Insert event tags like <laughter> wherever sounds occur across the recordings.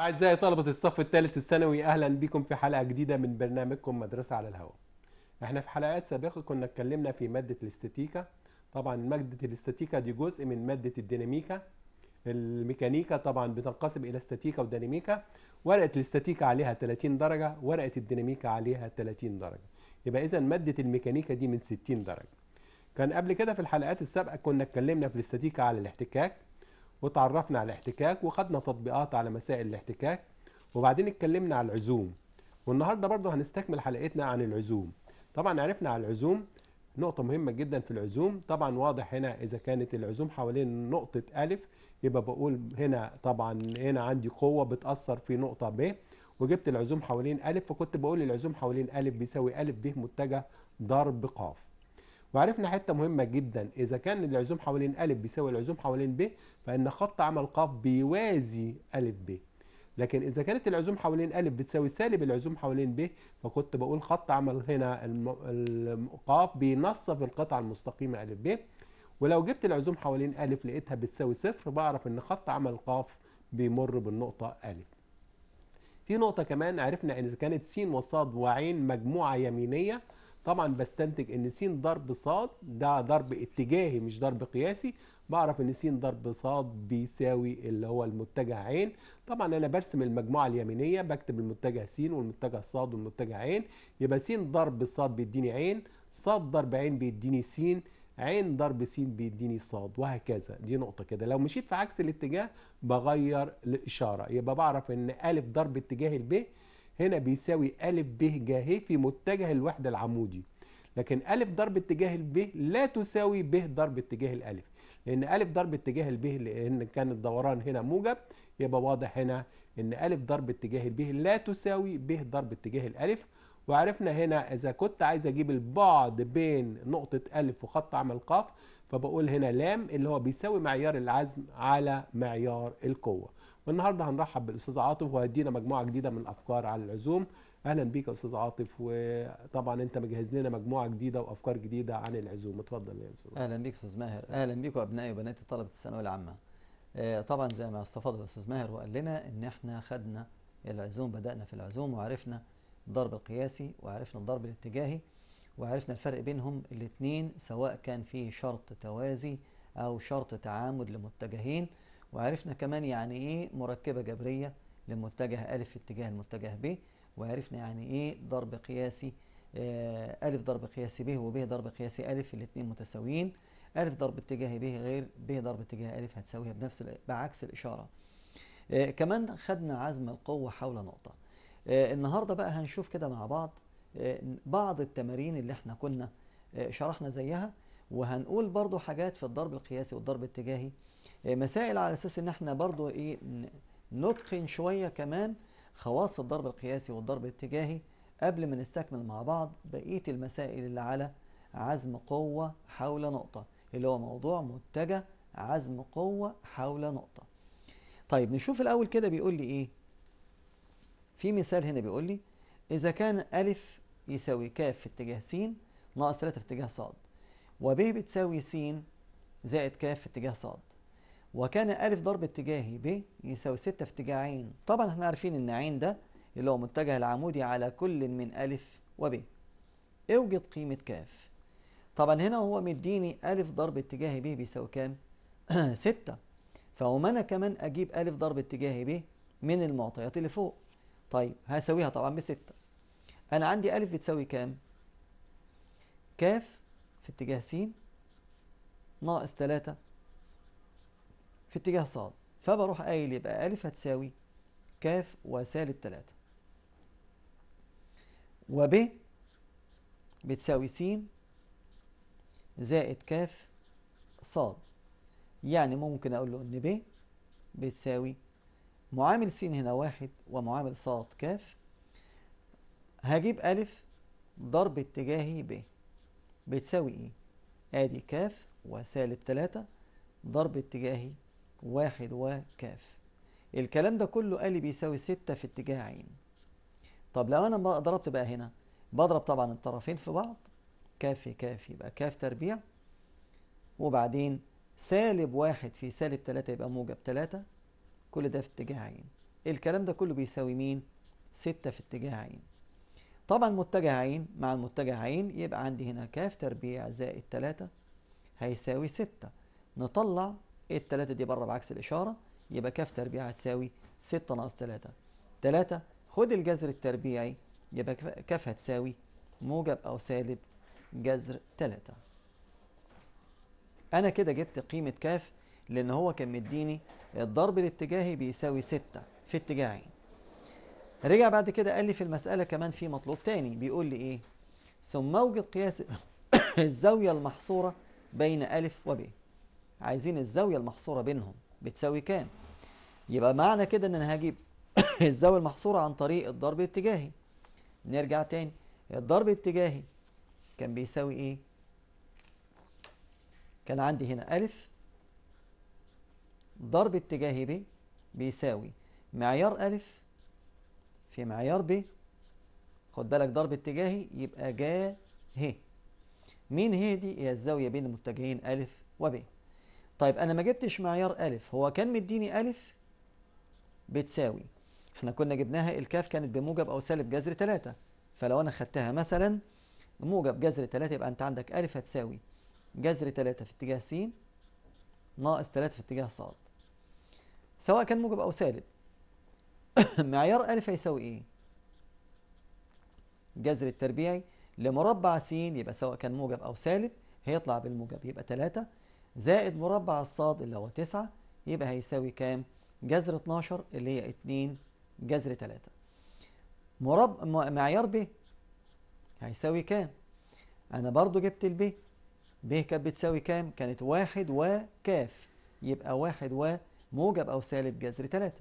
أعزائي طلبة الصف الثالث الثانوي أهلا بكم في حلقة جديدة من برنامجكم مدرسة على الهواء. احنا في حلقات سابقة كنا اتكلمنا في مادة الاستاتيكا، طبعا مادة الاستاتيكا دي جزء من مادة الديناميكا. الميكانيكا طبعا بتنقسم إلى استاتيكا وديناميكا، ورقة الاستاتيكا عليها 30 درجة، ورقة الديناميكا عليها 30 درجة. يبقى إذا مادة الميكانيكا دي من 60 درجة. كان قبل كده في الحلقات السابقة كنا اتكلمنا في الاستاتيكا على الاحتكاك وتعرفنا على الاحتكاك وخدنا تطبيقات على مسائل الاحتكاك وبعدين اتكلمنا على العزوم والنهارده برضه هنستكمل حلقتنا عن العزوم طبعا عرفنا على العزوم نقطة مهمة جدا في العزوم طبعا واضح هنا إذا كانت العزوم حوالين نقطة ألف يبقى بقول هنا طبعا هنا عندي قوة بتأثر في نقطة ب وجبت العزوم حوالين ألف فكنت بقول العزوم حوالين ألف بيساوي ألف ب متجه ضرب قاف وعرفنا حته مهمه جدا اذا كان العزوم حوالين ا بيساوي العزوم حوالين ب فان خط عمل ق بيوازي ا ب لكن اذا كانت العزوم حوالين ا بتساوي سالب العزوم حوالين ب فكنت بقول خط عمل هنا ق بينصف القطعه المستقيمه ا ب ولو جبت العزوم حوالين ا لقيتها بتساوي صفر بعرف ان خط عمل ق بيمر بالنقطه ا في نقطة كمان عرفنا إن إذا كانت س وص وع مجموعة يمينية طبعا بستنتج ان س ضرب ص ده ضرب اتجاهي مش ضرب قياسي بعرف ان س ضرب ص بيساوي اللي هو المتجه ع طبعا انا برسم المجموعه اليمينيه بكتب المتجه س والمتجه ص والمتجه ع يبقى س ضرب ص بيديني ع ص ضرب ع بيديني س ع ضرب س بيديني ص وهكذا دي نقطه كده لو مشيت في عكس الاتجاه بغير الاشاره يبقى بعرف ان ا ضرب اتجاه الب هنا بيساوي أ ب ه في متجه الوحدة العمودي لكن أ ضرب اتجاه ال ب لا تساوي ب ضرب اتجاه الألف لأن أ ضرب اتجاه ال ب لأن كان الدوران هنا موجب يبقى واضح هنا إن أ ضرب اتجاه ال ب لا تساوي ب ضرب اتجاه الألف وعرفنا هنا إذا كنت عايز أجيب البعد بين نقطة ألف وخط عمل قاف فبقول هنا لام اللي هو بيساوي معيار العزم على معيار القوة والنهاردة هنرحب بالأستاذ عاطف وهيدينا مجموعة جديدة من الأفكار على العزوم أهلا بيك يا أستاذ عاطف وطبعا أنت مجهز لنا مجموعة جديدة وأفكار جديدة عن العزوم اتفضل يا أستاذ أهلا بيك أستاذ ماهر أهلا بيكم أبنائي وبناتي طلبة الثانوية العامة آه، طبعا زي ما استفاد الأستاذ ماهر وقال لنا إن إحنا خدنا العزوم بدأنا في العزوم وعرفنا الضرب القياسي وعرفنا الضرب الاتجاهي وعرفنا الفرق بينهم الاثنين سواء كان فيه شرط توازي أو شرط تعامد لمتجهين وعرفنا كمان يعني إيه مركبة جبرية لمتجه أ في اتجاه المتجه ب وعرفنا يعني إيه ضرب قياسي آه، أ ضرب قياسي ب وب ضرب قياسي أ الاتنين متساويين أ ضرب اتجاه ب غير ب ضرب اتجاه أ هتساويها بنفس بعكس الإشارة. آه، كمان خدنا عزم القوة حول نقطة. آه، النهارده بقى هنشوف كده مع بعض آه، بعض التمارين اللي احنا كنا آه، شرحنا زيها وهنقول برضو حاجات في الضرب القياسي والضرب الاتجاهي مسائل على اساس ان احنا برضو ايه نتقن شويه كمان خواص الضرب القياسي والضرب الاتجاهي قبل ما نستكمل مع بعض بقيه المسائل اللي على عزم قوه حول نقطه اللي هو موضوع متجه عزم قوه حول نقطه طيب نشوف الاول كده بيقول لي ايه في مثال هنا بيقول لي إذا كان ألف يساوي ك في اتجاه س ناقص 3 في اتجاه ص وب بتساوي س زائد ك في اتجاه ص وكان أ ضرب اتجاهي ب يساوي 6 في اتجاه ع طبعا احنا عارفين ان ع ده اللي هو متجه العمودي على كل من أ وب اوجد قيمة ك طبعا هنا هو مديني أ ضرب اتجاه ب بيساوي كام؟ 6 <clears throat> فهو أنا كمان أجيب أ ضرب اتجاه ب من المعطيات اللي فوق طيب هساويها طبعا بستة أنا عندي ألف بتساوي كام؟ كاف في اتجاه س ناقص تلاتة في اتجاه ص فبروح قايل يبقى ألف هتساوي كاف وسالب تلاتة وب بتساوي س زائد كاف ص يعني ممكن أقول له إن ب بتساوي معامل س هنا واحد ومعامل ص ك هجيب أ ضرب اتجاهي ب بتساوي ايه؟ ادي ك وسالب تلاتة ضرب اتجاهي واحد وك الكلام ده كله قال بيساوي ستة في اتجاه عين طب لو انا ضربت بقى هنا بضرب طبعا الطرفين في بعض كاف في كاف يبقى كاف تربيع وبعدين سالب واحد في سالب تلاتة يبقى موجب تلاتة كل ده في اتجاه عين الكلام ده كله بيساوي مين؟ ستة في اتجاه عين طبعا متجه عين مع المتجه عين يبقى عندي هنا ك تربيع زائد تلاتة هيساوي ستة نطلع التلاتة دي بره بعكس الإشارة يبقى ك تربيع هتساوي ستة ناقص تلاتة تلاتة خد الجذر التربيعي يبقى كاف هتساوي موجب أو سالب جذر تلاتة أنا كده جبت قيمة كاف لأن هو كان مديني الضرب الاتجاهي بيساوي 6 في اتجاهين رجع بعد كده قال لي في المسألة كمان في مطلوب تاني بيقول لي ايه ثم اوجد قياس <coughs> الزاوية المحصورة بين أ و ب. عايزين الزاوية المحصورة بينهم بتساوي كام يبقى معنى كده ان انا هجيب <coughs> الزاوية المحصورة عن طريق الضرب الاتجاهي نرجع تاني الضرب الاتجاهي كان بيساوي ايه كان عندي هنا أ ضرب اتجاه ب بيساوي معيار ألف في معيار ب خد بالك ضرب اتجاهي يبقى جا ه مين ه دي هي الزاوية بين المتجهين ألف وب طيب أنا ما جبتش معيار ألف هو كان مديني ألف بتساوي احنا كنا جبناها الكاف كانت بموجب أو سالب جذر تلاتة فلو أنا خدتها مثلا موجب جذر تلاتة يبقى أنت عندك ألف هتساوي جذر تلاتة في اتجاه س ناقص تلاتة في اتجاه ص سواء كان موجب أو سالب <laughs> معيار ألف هيساوي إيه؟ الجذر التربيعي لمربع س يبقى سواء كان موجب أو سالب هيطلع بالموجب يبقى 3 زائد مربع الصاد اللي هو 9 يبقى هيساوي كام؟ جذر 12 اللي هي 2 جذر 3 مرب... معيار ب هيساوي كام؟ أنا برضو جبت ال ب كانت بتساوي كام؟ كانت واحد وكاف يبقى 1 وكاف موجب أو سالب جذر 3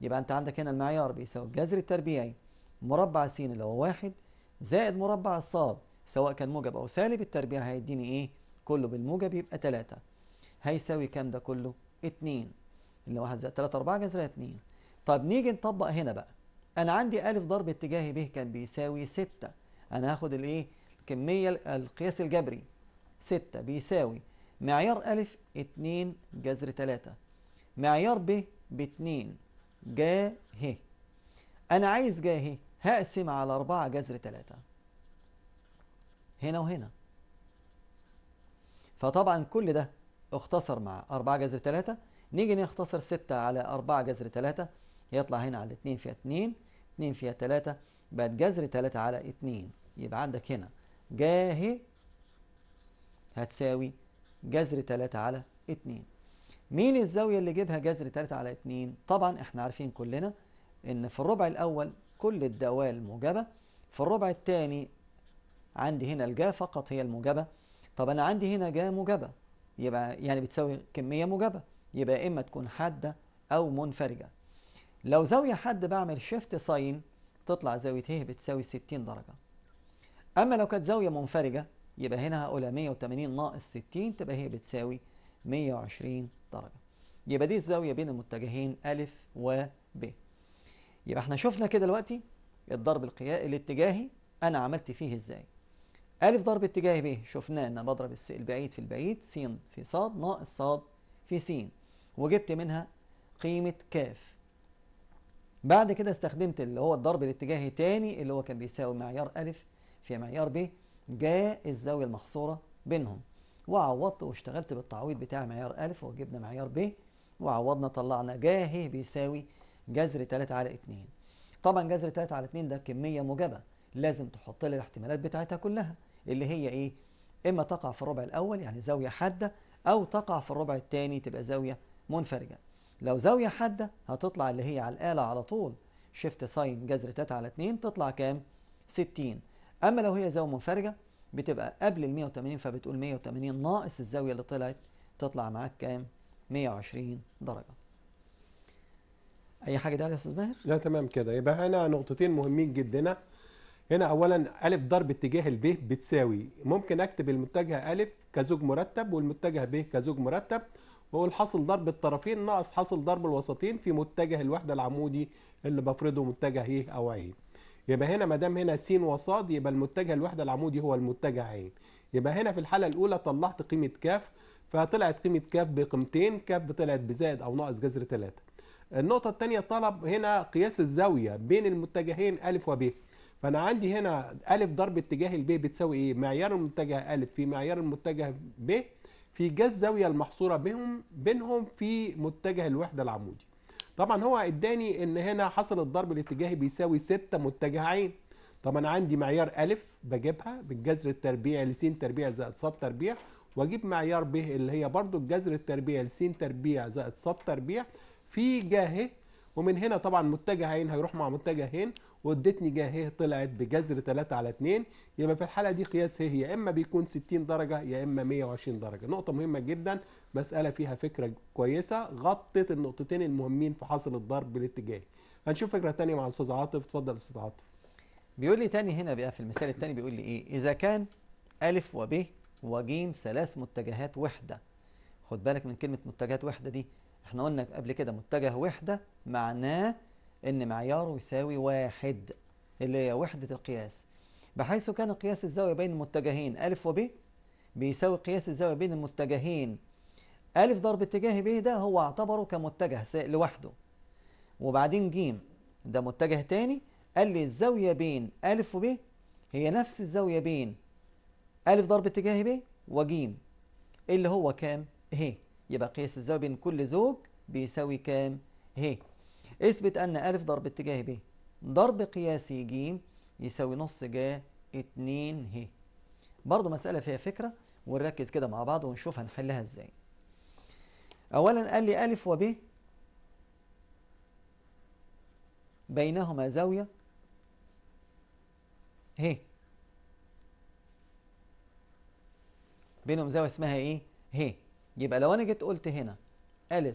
يبقى أنت عندك هنا المعيار بيساوي الجذر التربيعي مربع س اللي هو 1 زائد مربع ص سواء كان موجب أو سالب التربيع هيديني إيه؟ كله بالموجب يبقى 3 هيساوي كام ده كله؟ 2 اللي 1 زائد 3 4 جذر 2 طب نيجي نطبق هنا بقى أنا عندي أ ضرب اتجاهي ب كان بيساوي 6 أنا هاخد الإيه؟ الكمية القياس الجبري 6 بيساوي معيار أ 2 جذر 3 معيار ب باتنين جا ه أنا عايز جا ه هقسم على أربعة جذر تلاتة هنا وهنا فطبعا كل ده اختصر مع أربعة جذر تلاتة نيجي نختصر ستة على أربعة جذر تلاتة يطلع هنا على اتنين فيها اتنين اتنين فيها تلاتة بقت جذر تلاتة على اتنين يبقى عندك هنا جا ه هتساوي جذر تلاتة على اتنين مين الزاوية اللي جيبها جذر 3 على 2 طبعا احنا عارفين كلنا ان في الربع الاول كل الدوال موجبه في الربع الثاني عندي هنا الجا فقط هي الموجبة طب انا عندي هنا جا موجبة يبقى يعني بتساوي كمية موجبة يبقى اما تكون حادة او منفرجة لو زاوية حد بعمل شيفت ساين تطلع زاوية ه بتساوي 60 درجة أما لو كانت زاوية منفرجة يبقى هنا هقولها 180 ناقص 60 تبقى هي بتساوي 120 درجة يبقى دي الزاوية بين المتجهين أ و ب يبقى احنا شفنا كده دلوقتي الضرب القيائي الاتجاهي أنا عملت فيه إزاي أ ضرب اتجاهي ب شفناه إن بضرب البعيد في البعيد س في ص ناقص ص في س وجبت منها قيمة ك بعد كده استخدمت اللي هو الضرب الاتجاهي تاني اللي هو كان بيساوي معيار أ في معيار ب جاء الزاوية المحصورة بينهم وعوضت واشتغلت بالتعويض بتاع معيار ألف وجبنا معيار ب وعوضنا طلعنا جاهي بيساوي جذر 3 على 2 طبعا جذر 3 على 2 ده كمية موجبة لازم تحط لي الاحتمالات بتاعتها كلها اللي هي ايه اما تقع في الربع الاول يعني زاوية حادة او تقع في الربع الثاني تبقى زاوية منفرجة لو زاوية حادة هتطلع اللي هي على الآلة على طول شيفت ساين جذر 3 على 2 تطلع كام 60 اما لو هي زاوية منفرجة بتبقى قبل ال 180 فبتقول 180 ناقص الزاوية اللي طلعت تطلع معاك كام؟ 120 درجة. أي حاجة ده يا أستاذ ماهر؟ لا تمام كده يبقى هنا نقطتين مهمين جدا هنا أولا أ ضرب اتجاه ال ب بتساوي ممكن أكتب المتجه أ كزوج مرتب والمتجه ب كزوج مرتب واقول حاصل ضرب الطرفين ناقص حاصل ضرب الوسطين في متجه الوحدة العمودي اللي بفرضه متجه إيه أو عين. يبقى هنا ما دام هنا س وص يبقى المتجه الوحده العمودي هو المتجه عين يبقى هنا في الحاله الاولى طلعت قيمه ك فطلعت قيمه ك بقيمتين ك طلعت بزائد او ناقص جذر 3 النقطه الثانيه طلب هنا قياس الزاويه بين المتجهين ا وب فانا عندي هنا ا ضرب اتجاه ال ب بتساوي ايه معيار المتجه ا في معيار المتجه ب في جذر الزاويه المحصوره بينهم بينهم في متجه الوحده العمودي طبعا هو اداني ان هنا حصل الضرب الاتجاهي بيساوي 6 متجه طب انا عندي معيار الف بجيبها بالجذر التربيعي ل س تربيع زائد ص تربيع واجيب معيار ب اللي هي برضو الجذر التربيعي ل س تربيع زائد ص تربيع في جه ومن هنا طبعا متجه عين هيروح مع متجه هين وادتني جا هي طلعت بجذر 3 على 2 يبقى في الحاله دي قياس هي يا اما بيكون 60 درجه يا اما 120 درجه نقطه مهمه جدا مساله فيها فكره كويسه غطت النقطتين المهمين في حاصل الضرب بالاتجاه هنشوف فكره ثانيه مع الاستاذ عاطف اتفضل استاذ عاطف بيقول لي ثاني هنا بقى في المثال الثاني بيقول لي ايه اذا كان ا وب وج ثلاث متجهات وحده خد بالك من كلمه متجهات وحده دي احنا قلنا قبل كده متجه وحده معناه إن معياره يساوي واحد اللي هي وحدة القياس بحيث كان قياس الزاوية بين المتجهين أ وب بيساوي قياس الزاوية بين المتجهين أ ضرب اتجاه ب ده هو اعتبره كمتجه لوحده وبعدين ج ده متجه تاني قال لي الزاوية بين أ وب هي نفس الزاوية بين أ ضرب اتجاه ب وج اللي هو كام؟ ه يبقى قياس الزاوية بين كل زوج بيساوي كام؟ ه اثبت أن أ ضرب اتجاه ب ضرب قياسي ج يساوي نص ج 2 ه برضه مسألة فيها فكرة ونركز كده مع بعض ونشوف هنحلها ازاي أولا قال لي أ وب بينهما زاوية ه بينهم زاوية اسمها ايه؟ ه يبقى لو انا جيت قلت هنا أ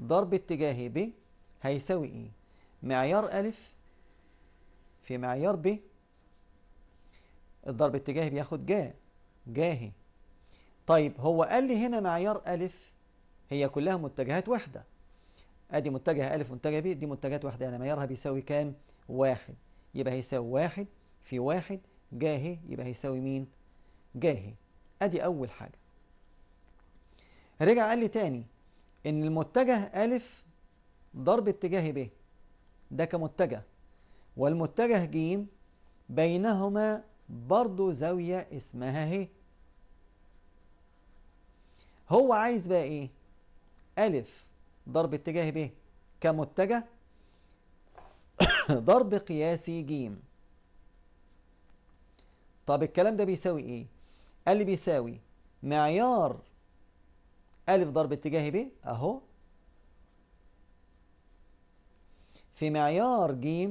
ضرب اتجاه ب هيساوي ايه معيار ألف في معيار ب الضرب اتجاهي بياخد جا جاهي طيب هو قال لي هنا معيار ألف هي كلها متجهات واحدة ادي متجهة ألف متجهة ب دي متجهات واحدة يعني معيارها بيساوي كام واحد يبقى هيساوي واحد في واحد جاهي يبقى هيساوي مين جاهي ادي اول حاجة رجع قال لي تاني ان المتجه ألف ضرب اتجاه ب إيه؟ ده كمتجه والمتجه ج بينهما برضو زاوية اسمها ه إيه؟ هو عايز بقى ايه ألف ضرب اتجاه ب إيه؟ كمتجه <coughs> ضرب قياسي ج طب الكلام ده بيساوي ايه قال لي بيساوي معيار ألف ضرب اتجاه ب أهو في معيار ج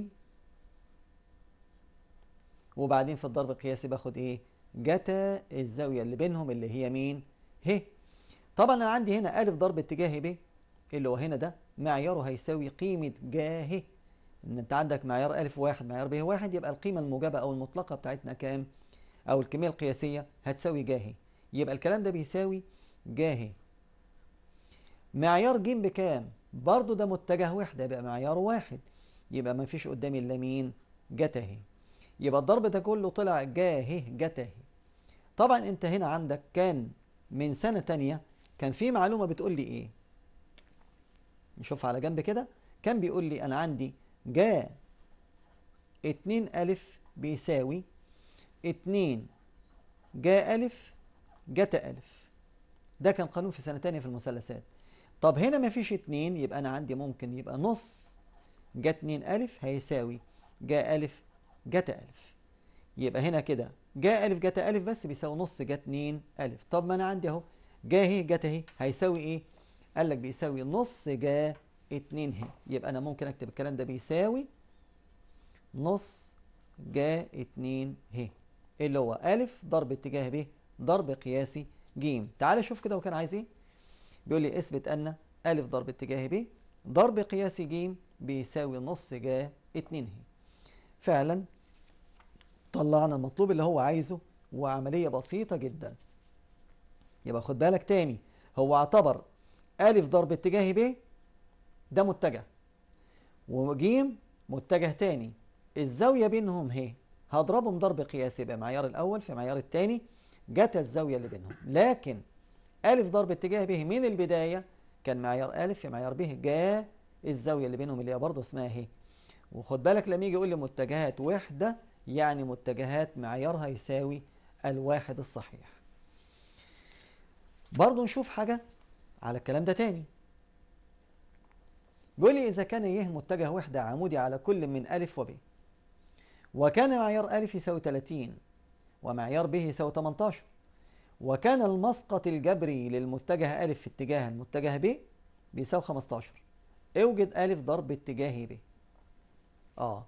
وبعدين في الضرب القياسي باخد ايه جتا الزاوية اللي بينهم اللي هي مين ه طبعا انا عندي هنا أ ضرب اتجاه ب إيه؟ اللي هو هنا ده معياره هيساوي قيمة جا ه ان انت عندك معيار أ واحد معيار ب واحد يبقى القيمة الموجبة او المطلقة بتاعتنا كام او الكمية القياسية هتساوي جا ه يبقى الكلام ده بيساوي جا ه معيار ج بكام برضو ده متجه وحده يبقى معياره واحد يبقى ما فيش قدامي الا مين جته يبقى الضرب ده كله طلع جاه جته طبعا انت هنا عندك كان من سنة تانية كان في معلومة بتقول لي ايه نشوف على جنب كده كان بيقول لي انا عندي جا 2 ألف بيساوي 2 جا ألف جتا ألف ده كان قانون في سنة تانية في المثلثات طب هنا مفيش اتنين يبقى أنا عندي ممكن يبقى نص جا اتنين ألف هيساوي جا ألف جتا ألف يبقى هنا كده جا ألف جتا ألف بس بيساوي نص جا اتنين ألف طب ما أنا عندي أهو جا هي جتا هي هيساوي إيه؟ قال لك بيساوي نص جا اتنين هي يبقى أنا ممكن أكتب الكلام ده بيساوي نص جا اتنين هي اللي هو ألف ضرب اتجاه ب إيه؟ ضرب قياسي ج تعال شوف كده وكان عايز إيه؟ بيقول لي اثبت أن أ ضرب اتجاه ب ضرب قياس ج بيساوي نص جا 2 ه فعلا طلعنا المطلوب اللي هو عايزه وعملية بسيطة جدا يبقى خد بالك تاني هو اعتبر أ ضرب اتجاه ب ده متجه وج متجه تاني الزاوية بينهم هي هضربهم ضرب قياسي بمعيار الأول في معيار التاني جت الزاوية اللي بينهم لكن ألف ضرب اتجاه ب من البداية كان معيار ألف في معيار ب جاء الزاوية اللي بينهم اللي هي برضه اسمها هي إيه؟ وخد بالك لما يجي يقول لي متجهات وحدة يعني متجهات معيارها يساوي الواحد الصحيح برضه نشوف حاجة على الكلام ده تاني بيقول لي إذا كان يه متجه وحدة عمودي على كل من ألف وب وكان معيار ألف يساوي 30 ومعيار ب يساوي 18 وكان المسقط الجبري للمتجه أ في اتجاه المتجه ب بيساوي 15 اوجد أ ضرب اتجاه ب اه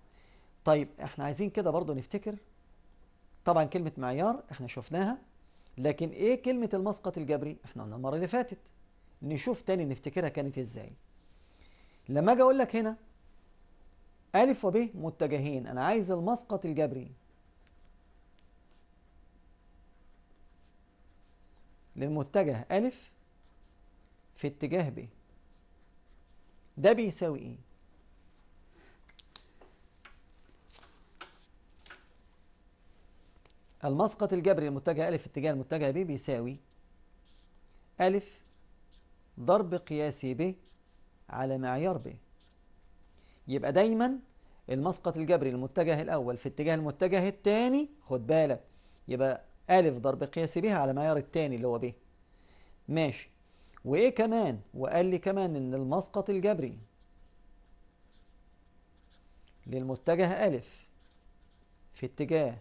طيب احنا عايزين كده برضو نفتكر طبعا كلمة معيار احنا شفناها لكن ايه كلمة المسقط الجبري احنا قلنا المرة اللي فاتت نشوف تاني نفتكرها كانت ازاي لما اجي اقول لك هنا أ وب متجهين أنا عايز المسقط الجبري للمتجه أ في اتجاه ب ده بيساوي إيه؟ المسقط الجبري للمتجه أ في اتجاه المتجه ب بيساوي أ ضرب قياسي ب على معيار ب يبقى دايما المسقط الجبري للمتجه الأول في اتجاه المتجه الثاني خد بالك يبقى ألف ضرب قياس بها على معيار التاني اللي هو ب ماشي وإيه كمان وقال لي كمان إن المسقط الجبري للمتجه ألف في اتجاه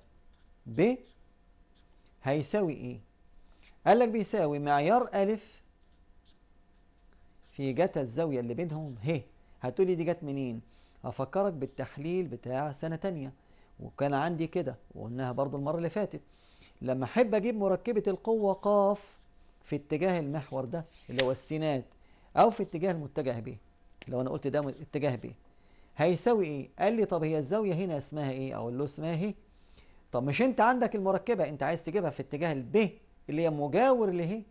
ب هيساوي إيه قال لك بيساوي معيار ألف في جتا الزاوية اللي بينهم ه هتقولي دي جت منين أفكرك بالتحليل بتاع سنة تانية وكان عندي كده وقلناها برضو المرة اللي فاتت لما أحب أجيب مركبة القوة قاف في اتجاه المحور ده اللي هو السينات أو في اتجاه المتجه به لو أنا قلت ده اتجاه به هيساوي إيه؟ قال لي طب هي الزاوية هنا اسمها إيه؟ أقول له اسمها إيه؟ طب مش أنت عندك المركبة أنت عايز تجيبها في اتجاه ال ب اللي هي مجاور لهي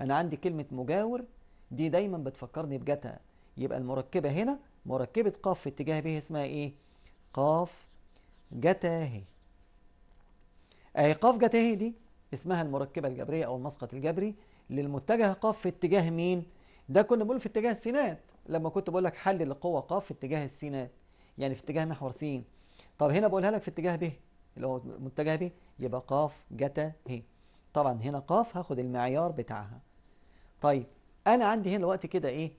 أنا عندي كلمة مجاور دي دايما بتفكرني بجتا يبقى المركبة هنا مركبة قاف في اتجاه به اسمها إيه؟ قاف جتا هي اهي قاف جت اهي دي اسمها المركبة الجبرية أو المسقط الجبري للمتجه قاف في اتجاه مين؟ ده كنا بنقول في اتجاه السينات لما كنت بقول لك حلل القوة قاف في اتجاه السينات يعني في اتجاه محور س طب هنا بقولها لك في اتجاه ب اللي هو متجه ب يبقى قاف جتا ه طبعا هنا قاف هاخد المعيار بتاعها طيب أنا عندي هنا الوقت كده إيه؟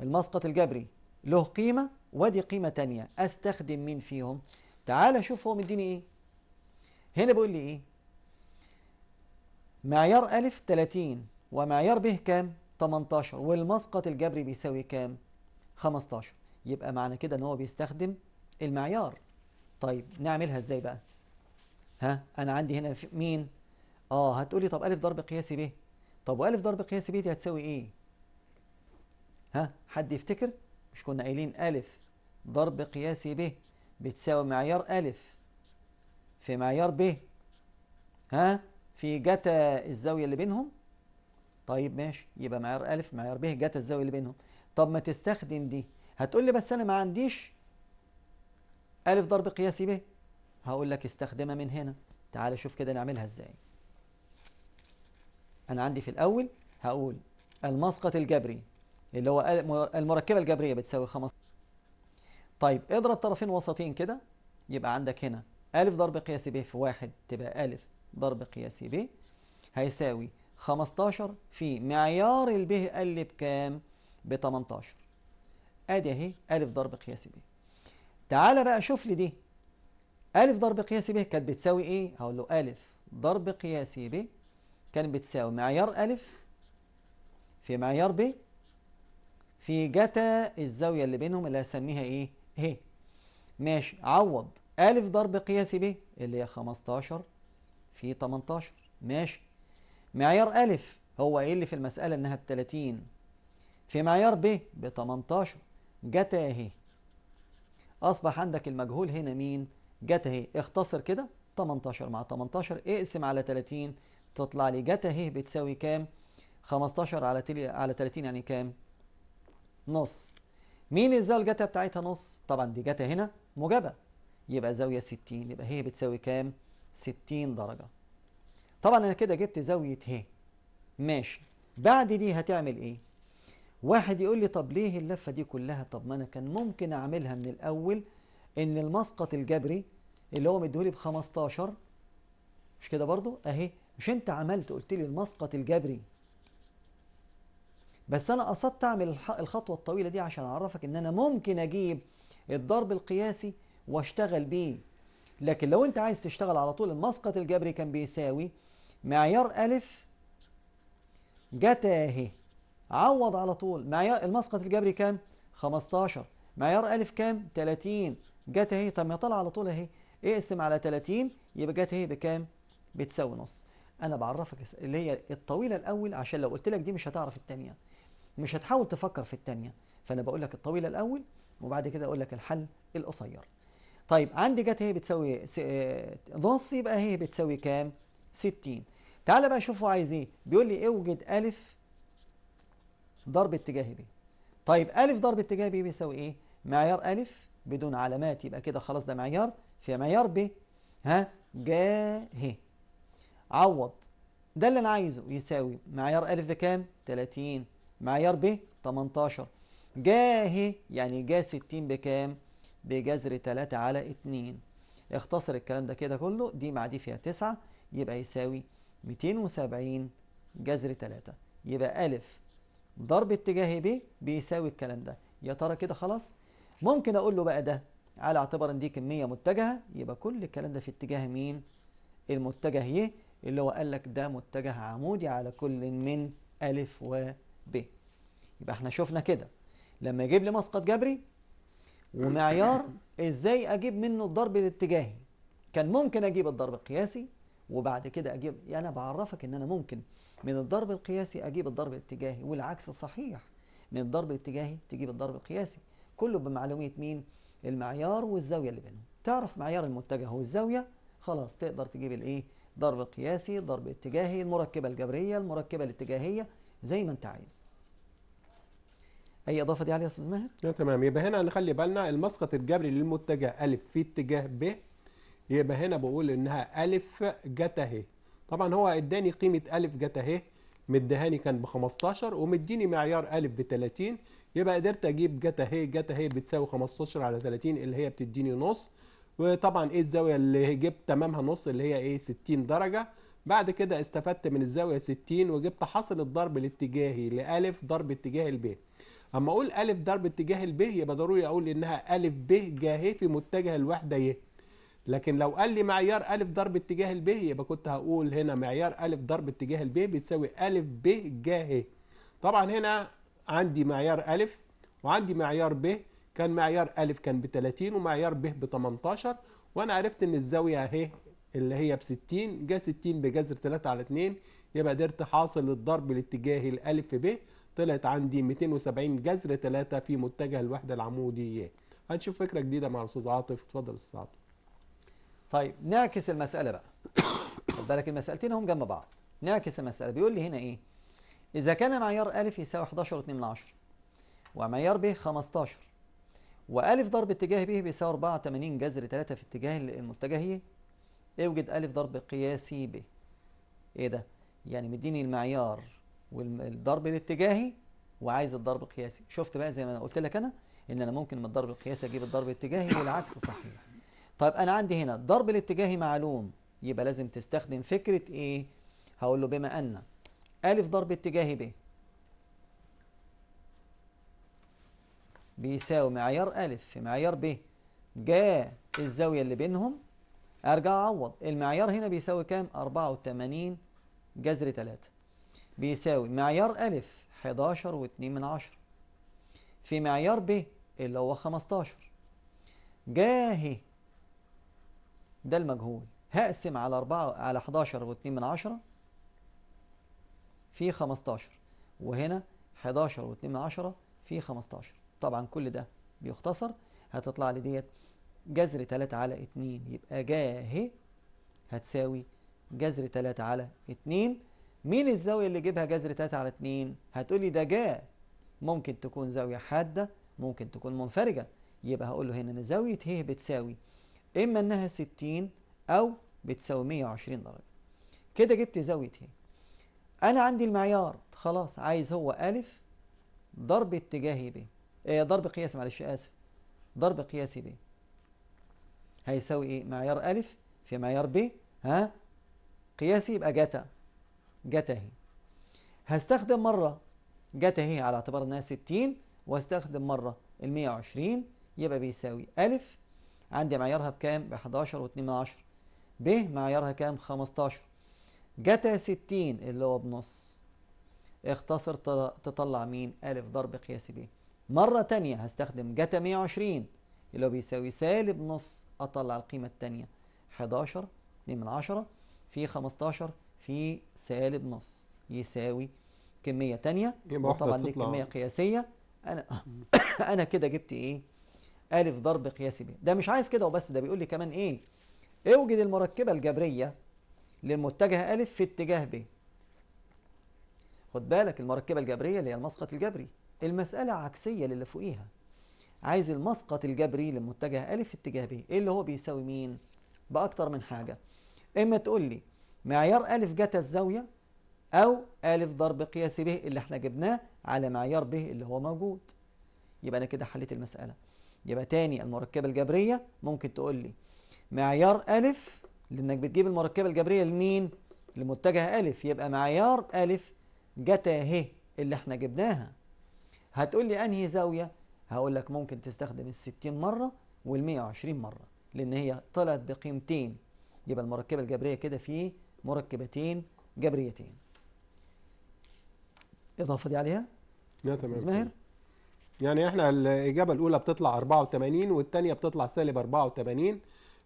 المسقط الجبري له قيمة وادي قيمة تانية أستخدم مين فيهم؟ تعالى شوف هو مديني إيه؟ هنا بيقول لي ايه معيار ألف 30 ومعيار ب كام 18 والمسقط الجبري بيساوي كام 15 يبقى معنى كده ان هو بيستخدم المعيار طيب نعملها ازاي بقى ها انا عندي هنا مين اه هتقولي طب ألف ضرب قياسي ب طب وألف ضرب قياسي ب دي هتساوي ايه ها حد يفتكر مش كنا قايلين ألف ضرب قياسي ب بتساوي معيار ألف في معيار ب ها في جتا الزاوية اللي بينهم طيب ماشي يبقى معيار أ معيار ب جتا الزاوية اللي بينهم طب ما تستخدم دي هتقول لي بس أنا ما عنديش أ ضرب قياسي ب هقول لك استخدمها من هنا تعال شوف كده نعملها ازاي أنا عندي في الأول هقول المسقط الجبري اللي هو المركبة الجبرية بتساوي 15 طيب اضرب طرفين وسطين كده يبقى عندك هنا أ ضرب قياسي ب في واحد تبقى أ ضرب قياسي ب هيساوي 15 في معيار ال ب قل بكام؟ ب 18 أدي أهي أ ضرب قياسي ب تعالى بقى شوف لي دي أ ضرب قياسي ب كانت بتساوي إيه؟ هقول له أ ضرب قياسي ب كانت بتساوي معيار أ في معيار ب في جتا الزاوية اللي بينهم اللي هسميها إيه؟ هي ماشي عوض أ ضرب قياسي ب اللي هي 15 في 18 ماشي معيار أ هو ايه اللي في المسألة إنها ب 30 في معيار ب ب 18 جت أهي أصبح عندك المجهول هنا مين؟ جتا أهي اختصر كده 18 مع 18 اقسم على 30 تطلع لي جتا أهي بتساوي كام؟ 15 على تلي على 30 يعني كام؟ نص مين الزاوية الجتا بتاعتها نص؟ طبعا دي جتا هنا موجبة يبقى زاوية 60 يبقى هي بتساوي كام 60 درجة طبعا انا كده جبت زاوية هي ماشي بعد دي هتعمل ايه واحد يقول لي طب ليه اللفة دي كلها طب ما انا كان ممكن اعملها من الاول ان المسقط الجبري اللي هو مديهولي ب 15 مش كده برضو اهي مش انت عملت قلت لي المسقط الجبري بس انا قصدت اعمل الخطوه الطويله دي عشان اعرفك ان انا ممكن اجيب الضرب القياسي واشتغل بيه لكن لو انت عايز تشتغل على طول المسقط الجبري كان بيساوي معيار ألف جتاه عوض على طول معيار المسقط الجبري كام 15 معيار ألف كام 30 جتاه طب ما طلع على طول اهي اقسم على 30 يبقى جتاه بكام بتساوي نص انا بعرفك اللي هي الطويله الاول عشان لو قلت لك دي مش هتعرف الثانيه مش هتحاول تفكر في الثانيه فانا بقول لك الطويله الاول وبعد كده اقول لك الحل القصير طيب عندي جت هي بتساوي آه، نص يبقى هي بتساوي كام 60 تعالى بقى شوف هو عايز ايه بيقول لي اوجد ا ضرب اتجاه ب طيب ا ضرب اتجاه ب بيساوي ايه معيار ا بدون علامات يبقى كده خلاص ده معيار في معيار ب ها جا ه عوض ده اللي انا عايزه يساوي معيار ا بكام 30 معيار ب 18 جا ه يعني جا 60 بكام بجذر 3 على 2 اختصر الكلام ده كده كله دي مع دي فيها 9 يبقى يساوي 270 جذر 3 يبقى أ ضرب اتجاه ب بيساوي الكلام ده يا ترى كده خلاص ممكن أقول له بقى ده على اعتبار ان دي كمية متجهة يبقى كل الكلام ده في اتجاه مين المتجه ي اللي هو قال لك ده متجه عمودي على كل من أ ب يبقى احنا شفنا كده لما يجيب لي مسقط جبري ومعيار ازاي اجيب منه الضرب الاتجاهي كان ممكن اجيب الضرب القياسي وبعد كده اجيب يعني انا بعرفك ان انا ممكن من الضرب القياسي اجيب الضرب الاتجاهي والعكس صحيح من الضرب الاتجاهي تجيب الضرب القياسي كله بمعلوميه مين المعيار والزاويه اللي بينهم تعرف معيار المتجه والزاويه خلاص تقدر تجيب الايه ضرب قياسي ضرب اتجاهي المركبه الجبريه المركبه الاتجاهيه زي ما انت عايز اي اضافه دي عليها يا استاذ ماهر لا تمام يبقى هنا هنخلي بالنا المسقط الجبري للمتجه الف في اتجاه ب يبقى هنا بقول انها الف جتا ه طبعا هو اداني قيمه الف جتا ه مدهاني كان ب 15 ومديني معيار الف ب 30 يبقى قدرت اجيب جتا ه جتا ه بتساوي 15 على 30 اللي هي بتديني نص وطبعا ايه الزاويه اللي جبت تمامها نص اللي هي ايه 60 درجه بعد كده استفدت من الزاويه 60 وجبت حاصل الضرب الاتجاهي لالف ضرب اتجاه البيت اما اقول ا ضرب اتجاه ال ب يبقى ضروري اقول انها ا ب جا ه في متجه الوحده ي لكن لو قال لي معيار ا ضرب اتجاه ال ب يبقى كنت هقول هنا معيار ا ضرب اتجاه ال ب بتساوي ا ب جا ه طبعا هنا عندي معيار ا وعندي معيار ب كان معيار ا كان ب 30 ومعيار ب ب 18 وانا عرفت ان الزاويه اهي اللي هي ب 60 جا 60 بجذر 3 على 2 يبقى قدرت حاصل الضرب الاتجاهي الالف في ب طلعت عندي 270 جذر 3 في متجه الوحده العموديه هنشوف فكره جديده مع الاستاذ عاطف اتفضل استاذ عاطف طيب نعكس المساله بقى <coughs> خد بالك المسالتين هم جنب بعض نعكس المساله بيقول لي هنا ايه اذا كان معيار ا يساوي 11 و2 من ومعيار ب 15 و ضرب اتجاه ب بيساوي 84 جذر 3 في اتجاه المتجه اوجد أ ضرب قياسي ب ايه ده يعني مديني المعيار والضرب الاتجاهي وعايز الضرب القياسي شفت بقى زي ما انا قلت لك انا ان انا ممكن من الضرب القياسي اجيب الضرب الاتجاهي والعكس صحيح طيب انا عندي هنا الضرب الاتجاهي معلوم يبقى لازم تستخدم فكره ايه هقول له بما ان ا ضرب اتجاهي ب بيساوي معيار ا في معيار ب جا الزاويه اللي بينهم ارجع اعوض المعيار هنا بيساوي كام 84 جذر 3 بيساوي معيار أ 11 و2 من عشرة في معيار ب اللي هو 15 جاهي ده المجهول هقسم على 4 على 11 و2 من عشرة في 15 وهنا 11 و2 من عشرة في 15 طبعا كل ده بيختصر هتطلع لي ديت جذر 3 على 2 يبقى جاهي هتساوي جذر 3 على 2 مين الزاوية اللي جيبها جذر تاتا على 2 هتقولي ده جا ممكن تكون زاوية حادة ممكن تكون منفرجة يبقى هقول له هنا ان زاوية ه بتساوي اما انها 60 او بتساوي 120 درجة كده جبت زاوية ه انا عندي المعيار خلاص عايز هو أ ضرب اتجاهي ب آه، ضرب قياسي معلش اسف ضرب قياسي ب هيساوي ايه معيار أ في معيار ب ها قياسي يبقى جتا جت اهي هستخدم مرة جت اهي على اعتبار انها 60 واستخدم مرة ال 120 يبقى بيساوي أ عندي معيارها بكام؟ ب 11 و2 من 10 ب معيارها كام؟ 15 جتا 60 اللي هو بنص اختصر تطلع مين؟ أ ضرب قياسي ب مرة تانية هستخدم جتا 120 اللي هو بيساوي سالب نص أطلع القيمة التانية 11 2 من 10 في 15 في سالب نص يساوي كمية تانية وطبعا دي كمية قياسية أنا <coughs> أنا كده جبت إيه؟ ألف ضرب قياسي ب ده مش عايز كده وبس ده بيقول لي كمان إيه؟ اوجد المركبة الجبرية للمتجه أ في اتجاه ب خد بالك المركبة الجبرية اللي هي المسقط الجبري المسألة عكسية للي فوقيها عايز المسقط الجبري للمتجه أ في اتجاه ب إيه اللي هو بيساوي مين؟ بأكتر من حاجة إما تقول لي معيار أ جتا الزاوية أو أ ضرب قياس ب اللي احنا جبناه على معيار ب اللي هو موجود يبقى أنا كده حليت المسألة يبقى تاني المركبة الجبرية ممكن تقول لي معيار أ لأنك بتجيب المركبة الجبرية لمين؟ لمتجه أ يبقى معيار أ جتا ه اللي احنا جبناها هتقول لي أنهي زاوية؟ هقول لك ممكن تستخدم الستين مرة والمية وعشرين مرة لأن هي طلعت بقيمتين يبقى المركبة الجبرية كده في مركبتين جبريتين اضافه دي عليها لا تمام ماهر يعني احنا الاجابه الاولى بتطلع 84 والثانيه بتطلع سالب 84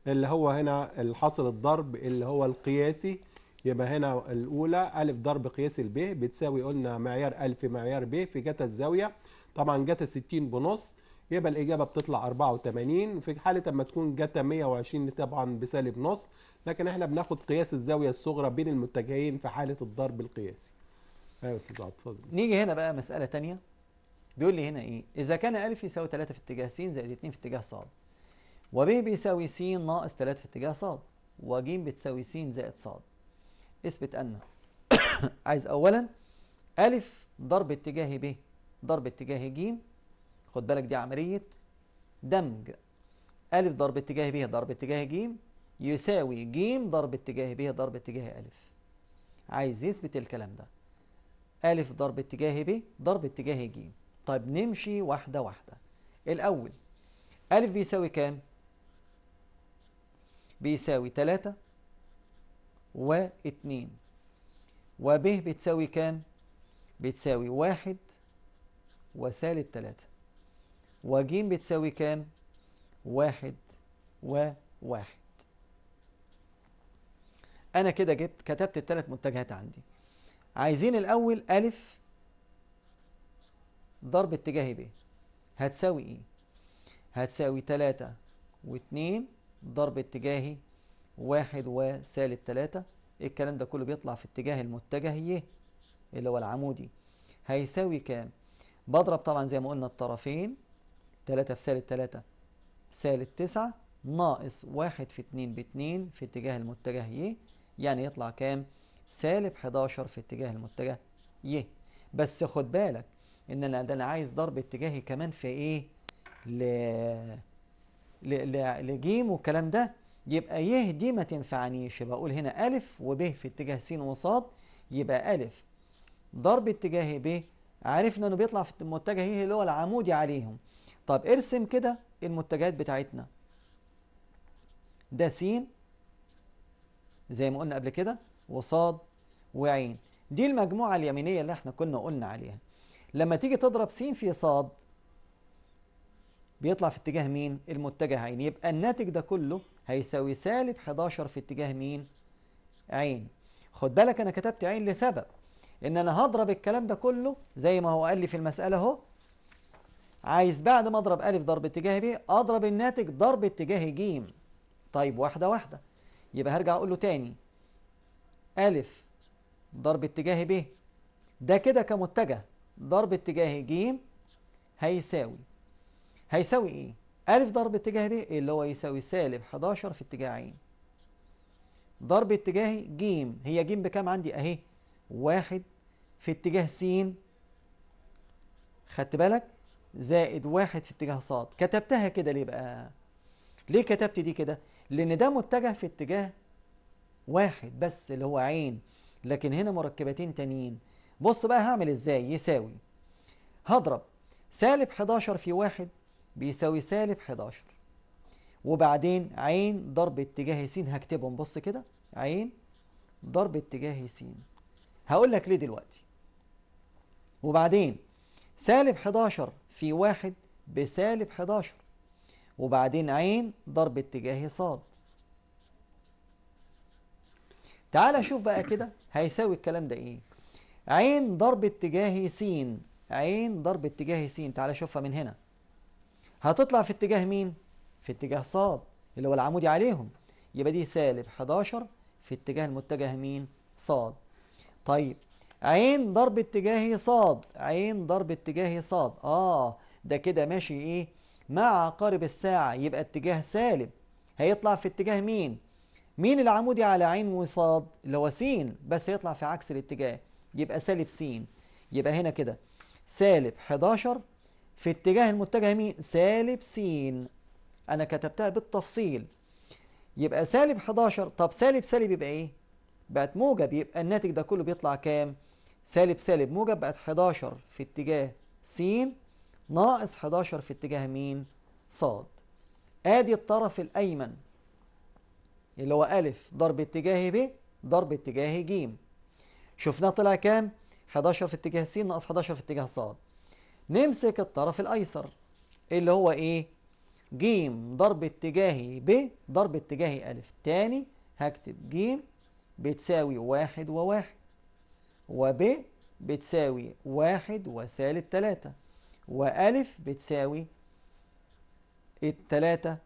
اللي هو هنا الحاصل الضرب اللي هو القياسي يبقى هنا الاولى ا ضرب قياسي ب بتساوي قلنا معيار في معيار ب في جتا الزاويه طبعا جتا 60 بنص يبقى الإجابة بتطلع 84 في حالة أما تكون جتا 120 طبعا بسالب نص لكن احنا بناخد قياس الزاوية الصغرى بين المتجهين في حالة الضرب القياسي أيوة أستاذ اتفضل نيجي هنا بقى مسألة تانية بيقول لي هنا إيه إذا كان ا يساوي 3 في اتجاه س زائد 2 في اتجاه ص ب بيساوي س ناقص 3 في اتجاه ص وج بتساوي س زائد ص اثبت أن <coughs> عايز أولا ا ضرب اتجاه ب ضرب اتجاه ج خد بالك دي عملية دمج ألف ضرب اتجاه ب ضرب اتجاه ج يساوي ج ضرب اتجاه ب ضرب اتجاه ألف عايز يثبت الكلام ده ألف ضرب اتجاه ب ضرب اتجاه ج طيب نمشي واحدة واحدة الأول ألف بيساوي كام؟ بيساوي تلاتة و2 بتساوي كام؟ بتساوي واحد وسالب تلاتة ج بتساوي كام واحد وواحد انا كده جبت كتبت الثلاث متجهات عندي عايزين الاول الف ضرب اتجاهي إيه؟ ب هتساوي ايه هتساوي تلاتة واتنين ضرب اتجاهي واحد وسالب تلاتة الكلام ده كله بيطلع في اتجاه المتجه ي اللي هو العمودي هيساوي كام بضرب طبعا زي ما قلنا الطرفين 3 في سالب 3 سالب 9 ناقص 1 في 2 ب 2 في اتجاه المتجه ي يعني يطلع كام؟ سالب 11 في اتجاه المتجه ي بس خد بالك ان انا ده انا عايز ضرب اتجاهي كمان في ايه؟ ل ل ل لجيم والكلام ده يبقى ي دي ما تنفعنيش بقول هنا أ وب في اتجاه س وص يبقى أ ضرب اتجاه ب عرفنا انه بيطلع في المتجه ي اللي هو العمودي عليهم طب ارسم كده المتجهات بتاعتنا ده س زي ما قلنا قبل كده وصاد وعين دي المجموعة اليمينية اللي احنا كنا قلنا عليها لما تيجي تضرب س في صاد بيطلع في اتجاه مين؟ المتجه عين يبقى الناتج ده كله هيساوي سالب 11 في اتجاه مين؟ عين خد بالك انا كتبت عين لسبب ان انا هضرب الكلام ده كله زي ما هو قال لي في المسألة اهو عايز بعد ما اضرب ألف ضرب اتجاه ب اضرب الناتج ضرب اتجاه ج طيب واحدة واحدة يبقى هرجع أقول له تاني ألف ضرب اتجاه ب ده كده كمتجه ضرب اتجاه ج هيساوي هيساوي ايه؟ ألف ضرب اتجاه ب اللي هو يساوي سالب 11 في اتجاه ع ضرب اتجاه ج هي ج بكام عندي اهي واحد في اتجاه س خدت بالك زائد واحد في اتجاه ص كتبتها كده ليه بقى ليه كتبت دي كده لان ده متجه في اتجاه واحد بس اللي هو عين لكن هنا مركبتين تانيين بص بقى هعمل ازاي يساوي هضرب سالب 11 في واحد بيساوي سالب 11 وبعدين عين ضرب اتجاه س هكتبهم بص كده عين ضرب اتجاه س هقول لك ليه دلوقتي وبعدين سالب 11 في واحد بسالب 11 وبعدين عين ضرب اتجاهي صاد تعال شوف بقى كده هيساوي الكلام ده ايه عين ضرب اتجاهي س عين ضرب اتجاهي س تعال شوفها من هنا هتطلع في اتجاه مين في اتجاه صاد اللي هو العمودي عليهم يبقى دي سالب 11 في اتجاه المتجه مين صاد طيب عين ضرب اتجاهي صاد عين ضرب اتجاهي صاد اه ده كده ماشي ايه مع عقارب الساعة يبقى اتجاه سالب هيطلع في اتجاه مين مين العمودي على عين وصاد اللي هو س بس هيطلع في عكس الاتجاه يبقى سالب س يبقى هنا كده سالب 11 في اتجاه المتجه مين سالب س انا كتبتها بالتفصيل يبقى سالب 11 طب سالب سالب يبقى ايه بقت موجب يبقى الناتج ده كله بيطلع كام سالب سالب موجب بقت 11 في اتجاه س ناقص 11 في اتجاه مين؟ ص ادي الطرف الايمن اللي هو أ ضرب اتجاه ب ضرب اتجاه ج شفناه طلع كام؟ 11 في اتجاه س ناقص 11 في اتجاه ص نمسك الطرف الايسر اللي هو ايه؟ ج ضرب اتجاه ب ضرب اتجاه أ تاني هكتب ج بتساوي واحد وواحد وب بتساوي واحد وسالب تلاتة وألف بتساوي التلاتة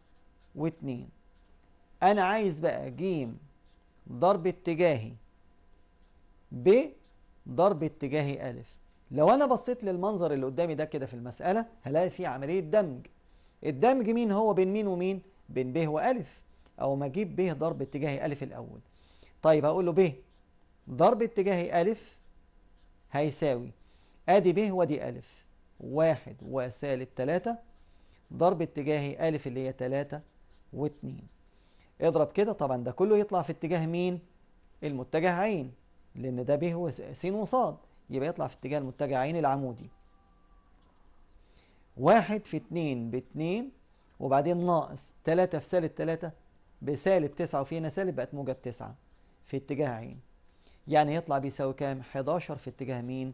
واتنين أنا عايز بقى جيم ضرب اتجاهي ب ضرب اتجاهي ألف لو أنا بصيت للمنظر اللي قدامي ده كده في المسألة هلاقي فيه عملية دمج الدمج مين هو بين مين ومين بين ب وألف أو ما أجيب ب ضرب اتجاهي ألف الأول طيب هقول له ب ضرب اتجاهي ألف هيساوي ادي ب ودي أ واحد وسالب تلاتة ضرب اتجاهي أ اللي هي تلاتة واتنين اضرب كده طبعا ده كله يطلع في اتجاه مين؟ المتجه عين لأن ده ب هو س وصاد يبقى يطلع في اتجاه المتجه عين العمودي واحد في اتنين باتنين وبعدين ناقص تلاتة في سالب تلاتة بسالب تسعة وفي هنا سالب بقت موجب تسعة في اتجاه عين يعني يطلع بيساوي كام 11 في اتجاه مين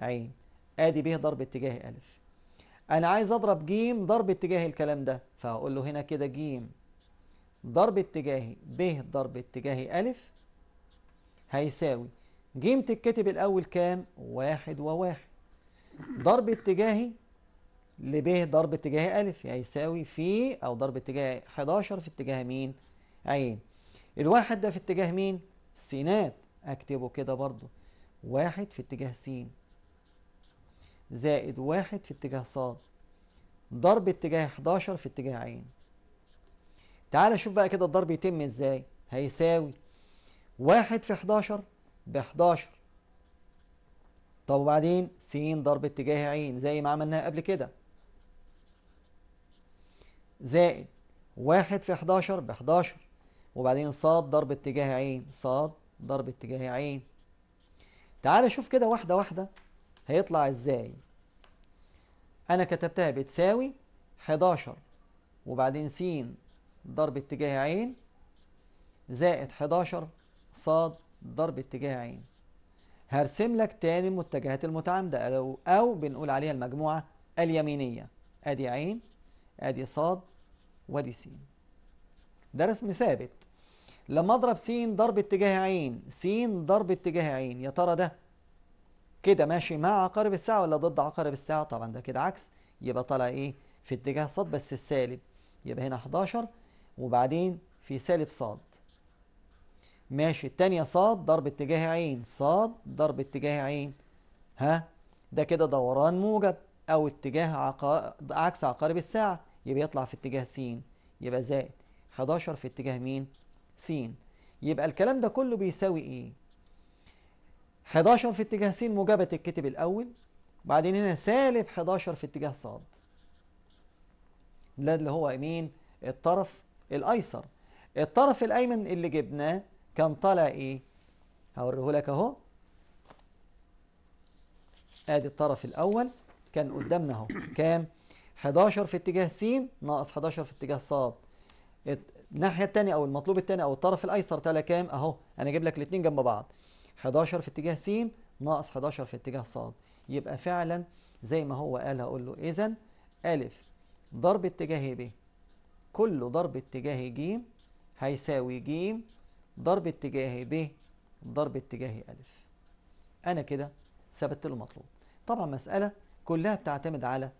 عين ادي ب ضرب اتجاه الف انا عايز اضرب ج ضرب اتجاه الكلام ده فهقول له هنا كده ج ضرب اتجاه ب ضرب اتجاه الف هيساوي ج تتكتب الاول كام واحد وواحد ضرب اتجاهي لب ضرب اتجاه ألف هيساوي في أو ضرب اتجاه 11 في اتجاه مين؟ عين الواحد ده في اتجاه مين؟ سينات اكتبه كده برضو واحد في اتجاه س زائد واحد في اتجاه ص ضرب اتجاه 11 في اتجاه ع تعال شوف بقى كده الضرب يتم ازاي هيساوي واحد في 11 ب 11 طب وبعدين س ضرب اتجاه ع زي ما عملناها قبل كده زائد واحد في 11 ب 11 وبعدين ص ضرب اتجاه ع ص ضرب اتجاه عين تعال شوف كده واحدة واحدة هيطلع ازاي انا كتبتها بتساوي 11 وبعدين س ضرب اتجاه عين زائد 11 ص ضرب اتجاه عين هرسم لك تاني المتجهات المتعامدة أو, أو بنقول عليها المجموعة اليمينية أدي عين أدي ص وأدي س ده رسم ثابت لما اضرب س ضرب اتجاه ع س ضرب اتجاه ع يا ترى ده كده ماشي مع عقارب الساعة ولا ضد عقارب الساعة طبعا ده كده عكس يبقى طالع ايه في اتجاه ص بس السالب يبقى هنا 11 وبعدين في سالب ص ماشي التانية ص ضرب اتجاه ع ص ضرب اتجاه ع ها ده كده دوران موجب او اتجاه عقارب عكس عقارب الساعة يبقى يطلع في اتجاه س يبقى زائد 11 في اتجاه مين س يبقى الكلام ده كله بيساوي ايه 11 في اتجاه س موجبة الكتب الأول بعدين هنا سالب 11 في اتجاه ص ده اللي هو مين الطرف الأيسر الطرف الأيمن اللي جبناه كان طالع ايه هوريه لك اهو ادي الطرف الأول كان قدامنا اهو كام 11 في اتجاه س ناقص 11 في اتجاه ص الناحية الثانية أو المطلوب الثاني أو الطرف الأيسر تلا كام أهو أنا أجيب لك الاثنين جنب بعض 11 في اتجاه س ناقص 11 في اتجاه ص يبقى فعلا زي ما هو قال هقول له إذا أ ضرب اتجاه ب كله ضرب اتجاه ج هيساوي ج ضرب اتجاه ب ضرب اتجاه أ أنا كده ثبت له المطلوب طبعا مسألة كلها بتعتمد على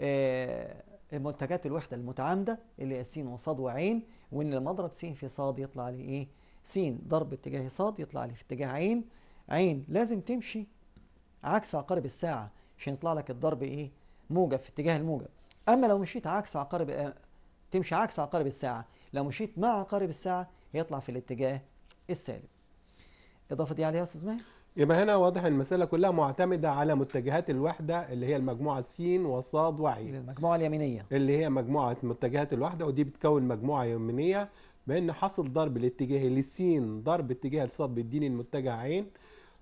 آه منتجات الوحدة المتعامدة اللي هي س وص وع وإن المضرب س في ص يطلع لي إيه؟ س ضرب اتجاه ص يطلع لي في اتجاه ع ع لازم تمشي عكس عقارب الساعة عشان يطلع لك الضرب إيه؟ موجب في اتجاه الموجب أما لو مشيت عكس عقارب آه تمشي عكس عقارب الساعة لو مشيت مع عقارب الساعة هيطلع في الاتجاه السالب. الإضافة دي عليها يا أستاذ ماهر؟ يبقى هنا واضح ان المساله كلها معتمده على متجهات الوحده اللي هي المجموعه س وص وع المجموعه اليمينيه اللي هي مجموعه متجهات الوحده ودي بتكون مجموعه يمينيه بان حصل ضرب الاتجاه للسين ضرب اتجاه الصاد بيديني المتجه ع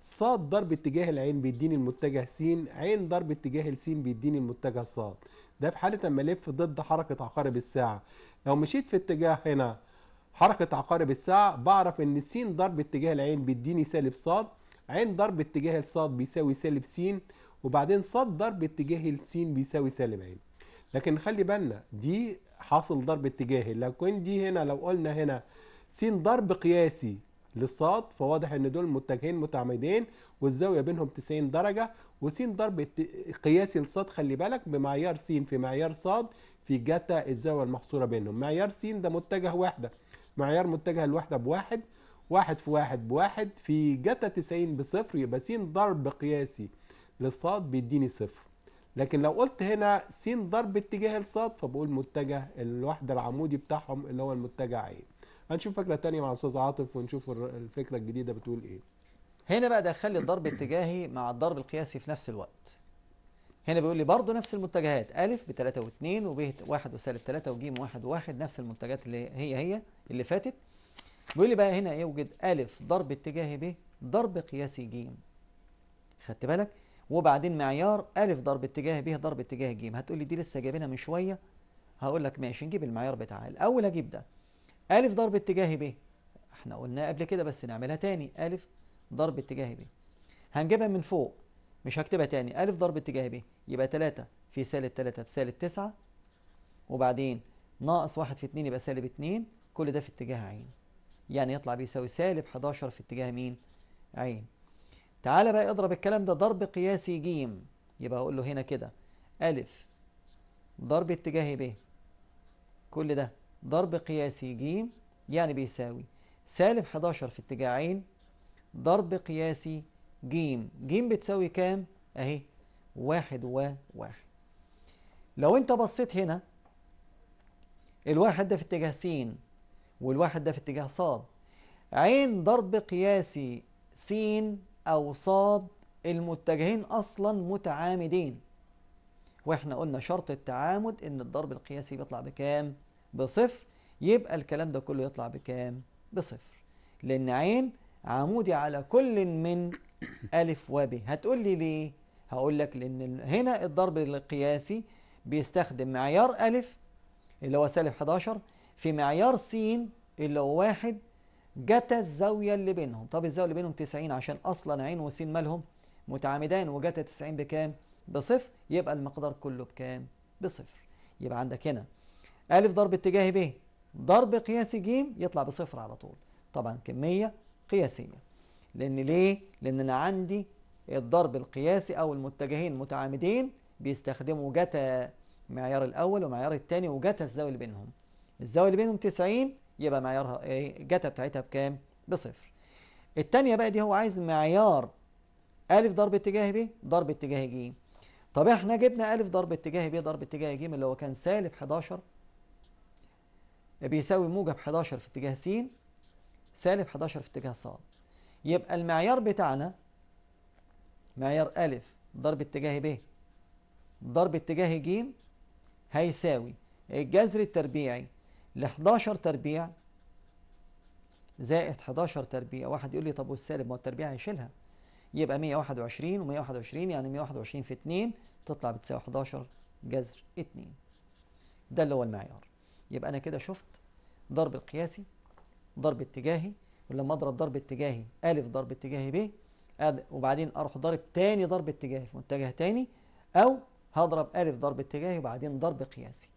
صاد ضرب اتجاه العين بيديني المتجه س عين ضرب اتجاه السين بيديني المتجه صاد ده في حاله اما الف ضد حركه عقارب الساعه لو مشيت في اتجاه هنا حركه عقارب الساعه بعرف ان س ضرب اتجاه العين بيديني سالب صاد عين ضرب اتجاه الصاد بيساوي سالب س وبعدين صاد ضرب اتجاه الس بيساوي سالب عين لكن خلي بالنا دي حاصل ضرب اتجاهي لكن دي هنا لو قلنا هنا س ضرب قياسي للصاد فواضح ان دول متجهين متعامدين والزاويه بينهم 90 درجه وس ضرب قياسي للصاد خلي بالك بمعيار س في معيار صاد في جتا الزاويه المحصوره بينهم معيار س ده متجه واحده معيار متجه الوحده بواحد واحد في واحد بواحد في جتا تسعين بصفر يبقى س ضرب قياسي للصاد بيديني صفر لكن لو قلت هنا س ضرب اتجاه الصاد فبقول متجه الوحدة العمودي بتاعهم اللي هو المتجه عين هنشوف فكرة تانية مع الأستاذ عاطف ونشوف الفكرة الجديدة بتقول إيه هنا بقى دخل لي الضرب اتجاهي مع الضرب القياسي في نفس الوقت هنا بيقول لي برضه نفس المتجهات أ ب 3 و2 وب 1 وسالب 3 وج 1 و1 نفس المنتجات اللي هي هي اللي فاتت بيقول لي بقى هنا يوجد ايه ألف ضرب اتجاه ب ضرب قياسي ج خدت بالك وبعدين معيار ألف ضرب اتجاه ب ضرب اتجاه ج هتقول لي دي لسه جايبينها من شوية هقول لك ماشي نجيب المعيار بتاعها الأول أجيب ده ألف ضرب اتجاه ب احنا قلناها قبل كده بس نعملها تاني ألف ضرب اتجاه ب هنجيبها من فوق مش هكتبها تاني ألف ضرب اتجاه ب يبقى 3 في سالب 3 في سالب 9 وبعدين ناقص 1 في 2 يبقى سالب 2 كل ده في اتجاه عين يعني يطلع بيساوي سالب 11 في اتجاه مين؟ عين. تعالى بقى اضرب الكلام ده ضرب قياسي ج يبقى هقول له هنا كده أ ضرب اتجاه ب كل ده ضرب قياسي ج يعني بيساوي سالب 11 في اتجاه عين ضرب قياسي ج ج بتساوي كام؟ أهي واحد وواحد لو أنت بصيت هنا الواحد ده في اتجاه س والواحد ده في اتجاه صاد عين ضرب قياسي س أو صاد المتجهين أصلا متعامدين واحنا قلنا شرط التعامد ان الضرب القياسي بيطلع بكام بصفر يبقى الكلام ده كله يطلع بكام بصفر لان عين عمودي على كل من ألف وب هتقول لي ليه هقول لك لأن هنا الضرب القياسي بيستخدم معيار ألف اللي هو سالب 11 في معيار س اللي هو واحد جت الزاوية اللي بينهم طب الزاوية اللي بينهم 90 عشان أصلا ع وس مالهم متعامدان وجت 90 بكام؟ بصفر يبقى المقدار كله بكام؟ بصفر يبقى عندك هنا أ ضرب اتجاه ب إيه؟ ضرب قياسي ج يطلع بصفر على طول طبعا كمية قياسية لأن ليه؟ لأن أنا عندي الضرب القياسي أو المتجهين متعامدين بيستخدموا جتا المعيار الأول ومعيار الثاني وجتا الزاوية اللي بينهم الزاوية اللي بينهم 90 يبقى معيارها ايه الجتا بتاعتها بكام بصفر التانية بقى دي هو عايز معيار أ ضرب اتجاه ب ضرب اتجاه ج طب احنا جبنا أ ضرب اتجاه ب ضرب اتجاه ج اللي هو كان سالب 11 بيساوي موجب 11 في اتجاه س سالب 11 في اتجاه ص يبقى المعيار بتاعنا معيار أ ضرب اتجاه ب ضرب اتجاه ج هيساوي الجذر التربيعي ل 11 تربيع زائد 11 تربيع واحد يقول لي طب والسالب ما هو التربيع هيشيلها يبقى 121 و121 يعني 121 في 2 تطلع بتساوي 11 جذر 2 ده اللي هو المعيار يبقى انا كده شفت ضرب القياسي ضرب اتجاهي ولما اضرب ضرب اتجاهي أ ضرب اتجاهي ب وبعدين اروح ضرب تاني ضرب اتجاهي في متجه تاني او هضرب أ ضرب اتجاهي وبعدين ضرب قياسي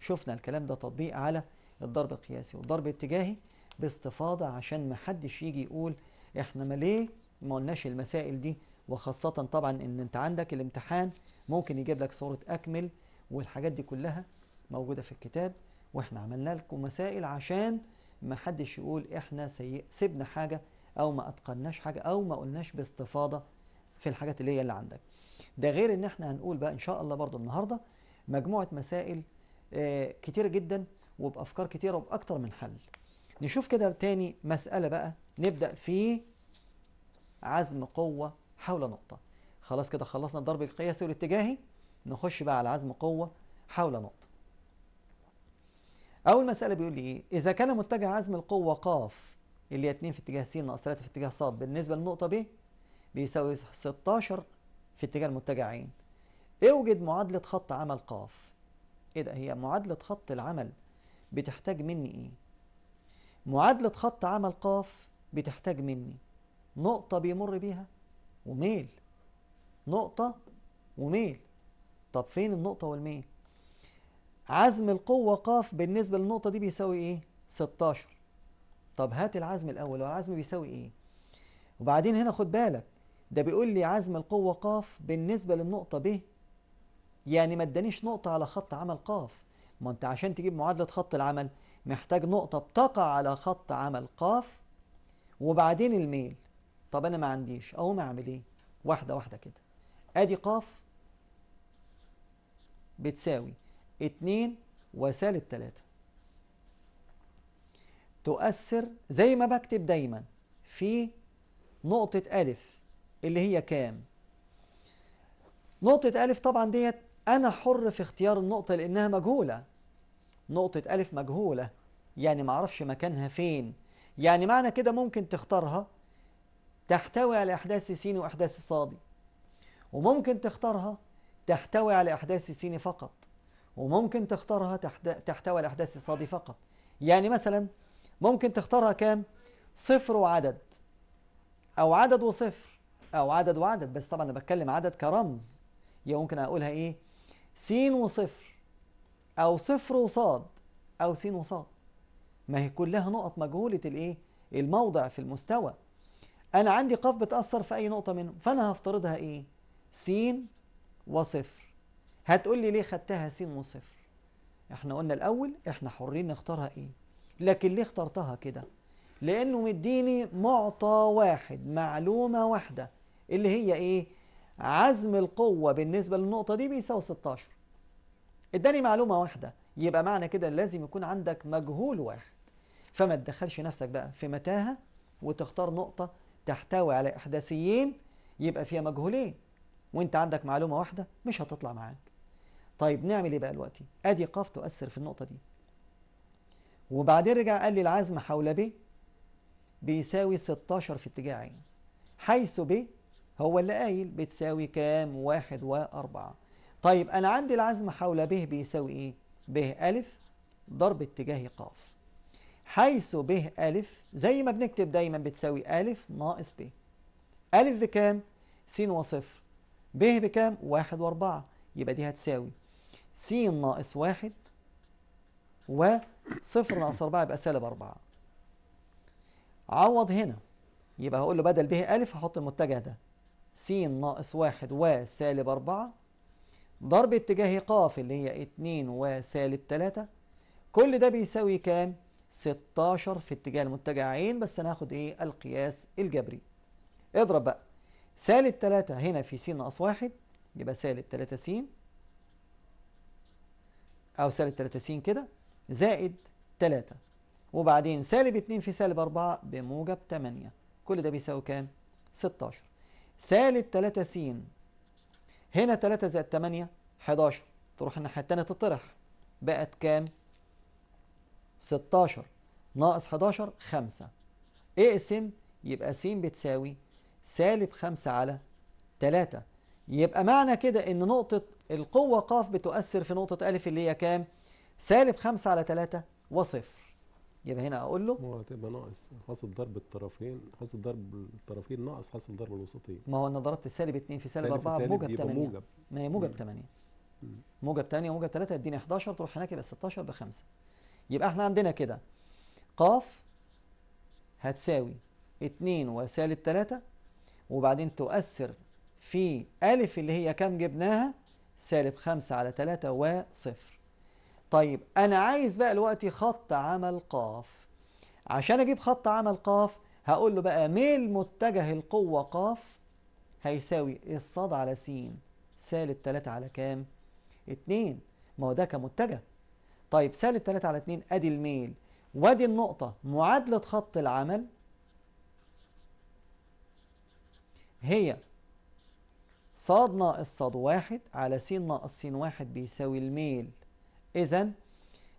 شفنا الكلام ده تطبيق على الضرب القياسي والضرب الاتجاهي باستفاضة عشان ما حدش يجي يقول احنا ما ليه ما قلناش المسائل دي وخاصة طبعا ان انت عندك الامتحان ممكن يجيب لك صورة اكمل والحاجات دي كلها موجودة في الكتاب واحنا عملنا لكم مسائل عشان ما حدش يقول احنا سيبنا حاجة او ما اتقناش حاجة او ما قلناش باستفاضة في الحاجات اللي هي اللي عندك ده غير ان احنا هنقول بقى ان شاء الله برضو النهاردة مجموعة مسائل آه، كتير جدا وبأفكار كتيرة وبأكتر من حل نشوف كده تاني مسألة بقى نبدأ في عزم قوة حول نقطة خلاص كده خلصنا الضرب القياسي والاتجاهي نخش بقى على عزم قوة حول نقطة أول مسألة بيقول لي إيه إذا كان متجه عزم القوة قاف اللي هي 2 في اتجاه س ناقص 3 في اتجاه ص بالنسبة للنقطة ب بيساوي 16 في اتجاه المتجه ع اوجد معادلة خط عمل قاف إيه ده هي معادلة خط العمل بتحتاج مني ايه معادلة خط عمل قاف بتحتاج مني نقطة بيمر بيها وميل نقطة وميل طب فين النقطة والميل عزم القوة قاف بالنسبة للنقطة دي بيساوي ايه 16 طب هات العزم الاول والعزم بيساوي ايه وبعدين هنا خد بالك ده بيقول لي عزم القوة قاف بالنسبة للنقطة ب يعني ما ادانيش نقطة على خط عمل قاف ما انت عشان تجيب معادلة خط العمل محتاج نقطة بتقع على خط عمل قاف وبعدين الميل طب انا ما عنديش او ما اعمل ايه واحدة واحدة كده ادي قاف بتساوي اتنين وسالب تلاتة تؤثر زي ما بكتب دايما في نقطة ألف اللي هي كام؟ نقطة ألف طبعا ديت أنا حر في اختيار النقطة لأنها مجهولة نقطة ألف مجهولة يعني معرفش مكانها فين يعني معنى كده ممكن تختارها تحتوي على أحداث سين وأحداث صادي وممكن تختارها تحتوي على أحداث سين فقط وممكن تختارها تحتوي على أحداث صادي فقط يعني مثلا ممكن تختارها كام صفر وعدد أو عدد وصفر أو عدد وعدد بس طبعا أنا بتكلم عدد كرمز يبقى يعني ممكن أقولها إيه س وصفر أو صفر وصاد أو س وصاد ما هي كلها نقط مجهولة الإيه؟ الموضع في المستوى أنا عندي قاف بتأثر في أي نقطة منهم فأنا هفترضها إيه؟ س وصفر هتقول لي ليه خدتها س وصفر احنا قلنا الأول احنا حرين نختارها إيه لكن ليه اخترتها كده لأنه مديني معطى واحد معلومة واحدة اللي هي إيه؟ عزم القوة بالنسبة للنقطة دي بيساوي 16 اداني معلومة واحدة يبقى معنى كده لازم يكون عندك مجهول واحد فما تدخلش نفسك بقى في متاهة وتختار نقطة تحتوي على إحداثيين يبقى فيها مجهولين وانت عندك معلومة واحدة مش هتطلع معاك طيب نعمل ايه بقى دلوقتي ادي قاف تؤثر في النقطة دي وبعدين رجع قال لي العزم حول ب بيساوي 16 في اتجاه عين حيث ب هو اللي قايل بتساوي كام واحد وأربعة طيب أنا عندي العزم حول ب بيساوي إيه ب ألف ضرب اتجاه قاف حيث ب ألف زي ما بنكتب دايما بتساوي ألف ناقص ب ألف بكام س وصفر ب بكام واحد وأربعة يبقى دي هتساوي س ناقص واحد وصفر ناقص أربعة يبقى سالب أربعة عوض هنا يبقى هقول له بدل به ألف هحط المتجه ده س ناقص واحد وسالب أربعة ضرب اتجاه ق اللي هي اتنين وسالب تلاتة كل ده بيساوي كام؟ 16 في اتجاه المتجه عين بس هناخد ايه القياس الجبري اضرب بقى سالب 3 هنا في س ناقص 1 يبقى سالب 3 س او سالب 3 س كده زائد 3 وبعدين سالب 2 في سالب 4 بموجب 8 كل ده بيساوي كام 16 سالب 3 س هنا 3 زائد 8 11 تروح الناحية التانية تطرح بقت كام؟ 16 ناقص 11 5 اقسم يبقى س بتساوي سالب 5 على 3 يبقى معنى كده ان نقطة القوة ق بتؤثر في نقطة أ اللي هي كام؟ سالب 5 على 3 وصفر يبقى هنا اقول له هو هتبقى ناقص حاصل ضرب الطرفين حاصل ضرب الطرفين ناقص حاصل ضرب الوسطين ما هو انا ضربت سالب 2 في سالب 4 بموجب 8 موجب. ما هي موجب 8 موجب 8 وموجب 3 يديني 11 تروح هناك يبقى 16 ب 5 يبقى احنا عندنا كده قاف هتساوي 2 وسالب 3 وبعدين تؤثر في ألف اللي هي كام جبناها سالب 5 على 3 وصفر طيب أنا عايز بقى دلوقتي خط عمل قاف عشان أجيب خط عمل قاف هقول له بقى ميل متجه القوة قاف هيساوي الصاد على س سالب 3 على كام؟ 2 ما هو ده كمتجه طيب سالب 3 على 2 ادي الميل وادي النقطة معادلة خط العمل هي صاد ناقص صاد واحد على س ناقص س واحد بيساوي الميل إذا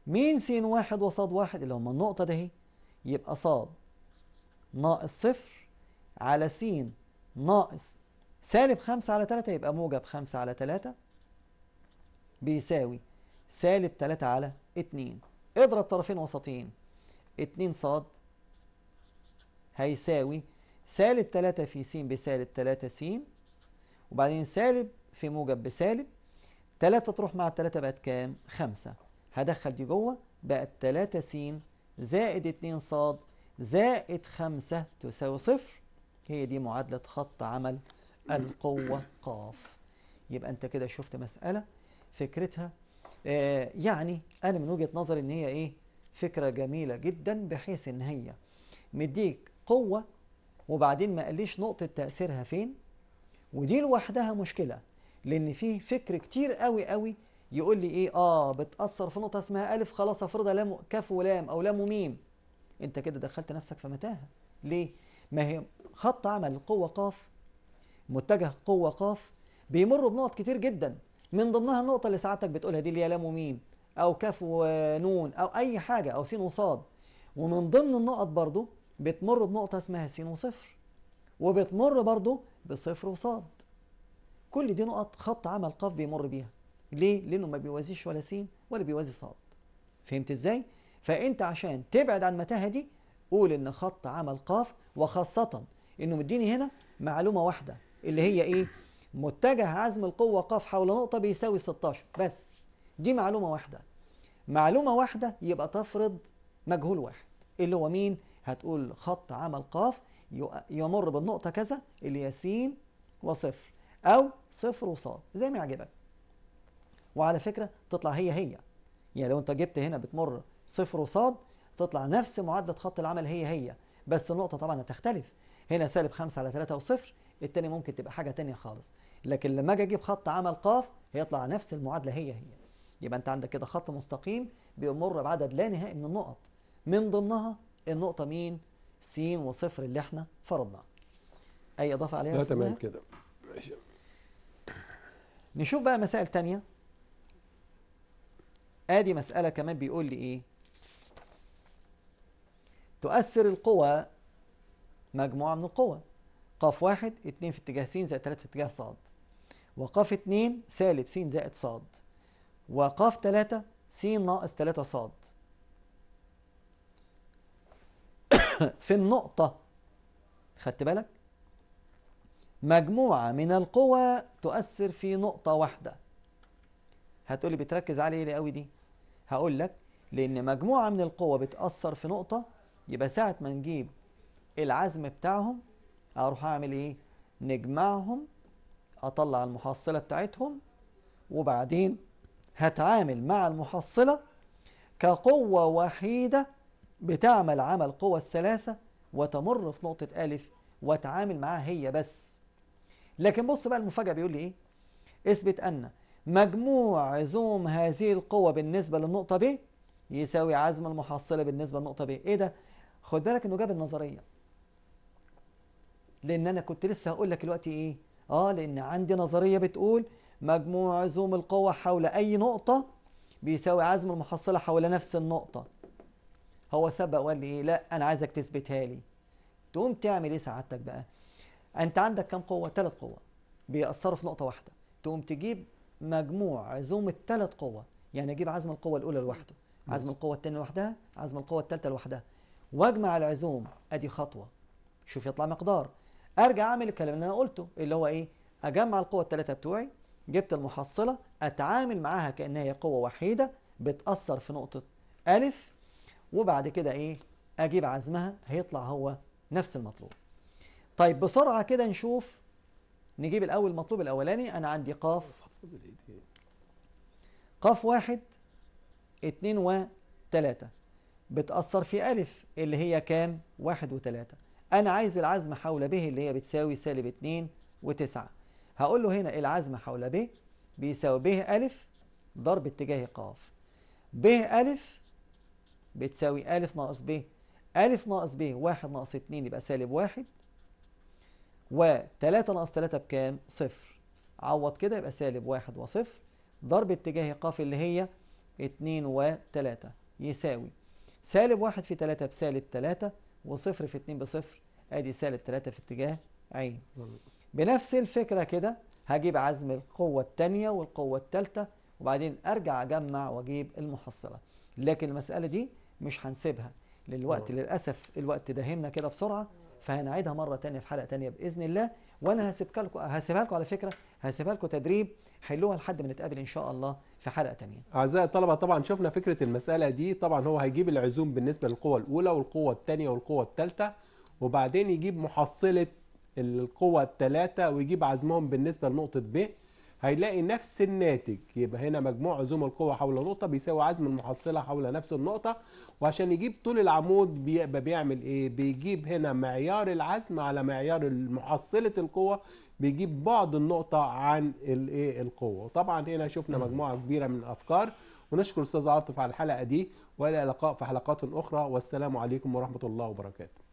مين س واحد وصاد واحد اللي هما النقطة دهي يبقى صاد ناقص صفر على س ناقص سالب خمسة على تلاتة يبقى موجب خمسة على تلاتة بيساوي سالب تلاتة على اتنين اضرب طرفين وسطين اتنين صاد هيساوي سالب تلاتة في س بسالب تلاتة س وبعدين سالب في موجب بسالب 3 تروح مع 3 بقت كام 5 هدخل دي جوه بقت 3 س زائد 2 ص زائد 5 تساوي صفر هي دي معادلة خط عمل القوة قاف يبقى انت كده شفت مسألة فكرتها آه يعني انا من وجهة نظر ان هي ايه فكرة جميلة جدا بحيث ان هي مديك قوة وبعدين ما قاليش نقطة تأثيرها فين ودي لوحدها مشكلة لان فيه فكر كتير قوي قوي يقول لي ايه اه بتاثر في نقطه اسمها الف خلاص افرضها لام كاف ولام او لام وميم انت كده دخلت نفسك في متاهه ليه ما هي خط عمل القوه قاف متجه قوه قاف بيمر بنقط كتير جدا من ضمنها النقطه اللي ساعتك بتقولها دي اللي هي لام وميم او كاف ونون او اي حاجه او سين وصاد ومن ضمن النقط برضو بتمر بنقطه اسمها سين وصفر وبتمر برضو بصفر وصاد كل دي نقط خط عمل قاف بيمر بيها ليه؟ لأنه ما بيوازيش ولا سين ولا بيوازي صاد فهمت إزاي؟ فأنت عشان تبعد عن المتاهة دي قول إن خط عمل قاف وخاصة إنه مديني هنا معلومة واحدة اللي هي إيه؟ متجه عزم القوة قاف حول نقطة بيساوي 16 بس دي معلومة واحدة معلومة واحدة يبقى تفرض مجهول واحد اللي هو مين؟ هتقول خط عمل قاف يمر بالنقطة كذا اللي هي س وصفر أو صفر وص زي ما يعجبك وعلى فكرة تطلع هي هي يعني لو أنت جبت هنا بتمر صفر وصاد تطلع نفس معادلة خط العمل هي هي بس النقطة طبعا هتختلف هنا سالب 5 على 3 وصفر الثاني ممكن تبقى حاجة ثانيه خالص لكن لما أجي أجيب خط عمل قاف هيطلع نفس المعادلة هي هي يبقى أنت عندك كده خط مستقيم بيمر بعدد لا نهائي من النقط من ضمنها النقطة مين؟ س وصفر اللي احنا فرضناها أي إضافة عليها؟ لا تمام كده ماشي نشوف بقى مسائل تانية ادي مسألة كمان بيقول لي ايه تؤثر القوى مجموعة من القوى قاف واحد اتنين في اتجاه س زائد تلاتة في اتجاه ص وقاف اتنين سالب س زائد ص وقاف تلاتة س ناقص تلاتة ص <coughs> في النقطة خدت بالك مجموعة من القوى تؤثر في نقطة واحدة هتقولي بتركز على ايه قوي دي هقول لك لان مجموعة من القوى بتأثر في نقطة يبقى ساعة ما نجيب العزم بتاعهم اروح اعمل ايه نجمعهم اطلع المحصلة بتاعتهم وبعدين هتعامل مع المحصلة كقوة وحيدة بتعمل عمل قوى الثلاثة وتمر في نقطة ألف وتعامل معاها هي بس لكن بص بقى المفاجأة بيقول لي إيه اثبت أن مجموع عزوم هذه القوة بالنسبة للنقطة ب يساوي عزم المحصلة بالنسبة للنقطة ب إيه ده خد بالك إنه جاب النظرية لأن أنا كنت لسه هقول لك دلوقتي إيه آه لأن عندي نظرية بتقول مجموع عزوم القوة حول أي نقطة بيساوي عزم المحصلة حول نفس النقطة هو سبق وقال لي إيه لا أنا عايزك تثبتها لي تقوم تعمل إيه سعادتك بقى انت عندك كم قوه ثلاث قوه بيأثروا في نقطه واحده تقوم تجيب مجموع عزوم الثلاث قوة يعني اجيب عزم القوة الاولى لوحده عزم القوة الثانية لوحدها عزم القوة الثالثة لوحدها واجمع العزوم ادي خطوة شوف يطلع مقدار ارجع اعمل الكلام اللي انا قلته اللي هو ايه اجمع القوة الثلاثة بتوعي جبت المحصلة اتعامل معاها كانها هي قوة وحيدة بتأثر في نقطة ألف وبعد كده ايه اجيب عزمها هيطلع هو نفس المطلوب طيب بسرعة كده نشوف نجيب الأول المطلوب الأولاني أنا عندي قاف قاف واحد اتنين وتلاتة بتأثر في ألف اللي هي كام واحد وتلاتة أنا عايز العزم حول ب اللي هي بتساوي سالب اتنين وتسعة هقول له هنا العزم حول ب بيساوي ب ألف ضرب اتجاه قاف ب ألف بتساوي ألف ناقص ب ألف ناقص ب واحد ناقص اتنين يبقى سالب واحد و3 ناقص 3 بكام؟ صفر عوض كده يبقى سالب 1 و0 ضرب اتجاه ق اللي هي 2 و3 يساوي سالب 1 في 3 بسالب 3 و0 في 2 بصفر ادي سالب 3 في اتجاه عين بنفس الفكرة كده هجيب عزم القوة الثانية والقوة الثالثة وبعدين ارجع اجمع واجيب المحصلة لكن المسألة دي مش هنسيبها للوقت آه. للأسف الوقت داهمنا كده بسرعة فهنعيدها مرة تانية في حلقة تانية بإذن الله وأنا هسيبها لكم هسيبها لكم على فكرة هسيبها لكم تدريب حلوها لحد ما نتقابل إن شاء الله في حلقة تانية أعزائي الطلبة طبعا شفنا فكرة المسألة دي طبعا هو هيجيب العزوم بالنسبة للقوة الأولى والقوة الثانية والقوة الثالثة وبعدين يجيب محصلة القوة الثلاثة ويجيب عزمهم بالنسبة لنقطة ب هيلاقي نفس الناتج يبقى هنا مجموع عزوم القوة حول نقطه بيساوي عزم المحصله حول نفس النقطه وعشان يجيب طول العمود بيبقى بيعمل ايه بيجيب هنا معيار العزم على معيار محصله القوه بيجيب بعد النقطه عن الايه القوه طبعا هنا شفنا مجموعه كبيره من الافكار ونشكر استاذ عاطف على الحلقه دي والى اللقاء في حلقات اخرى والسلام عليكم ورحمه الله وبركاته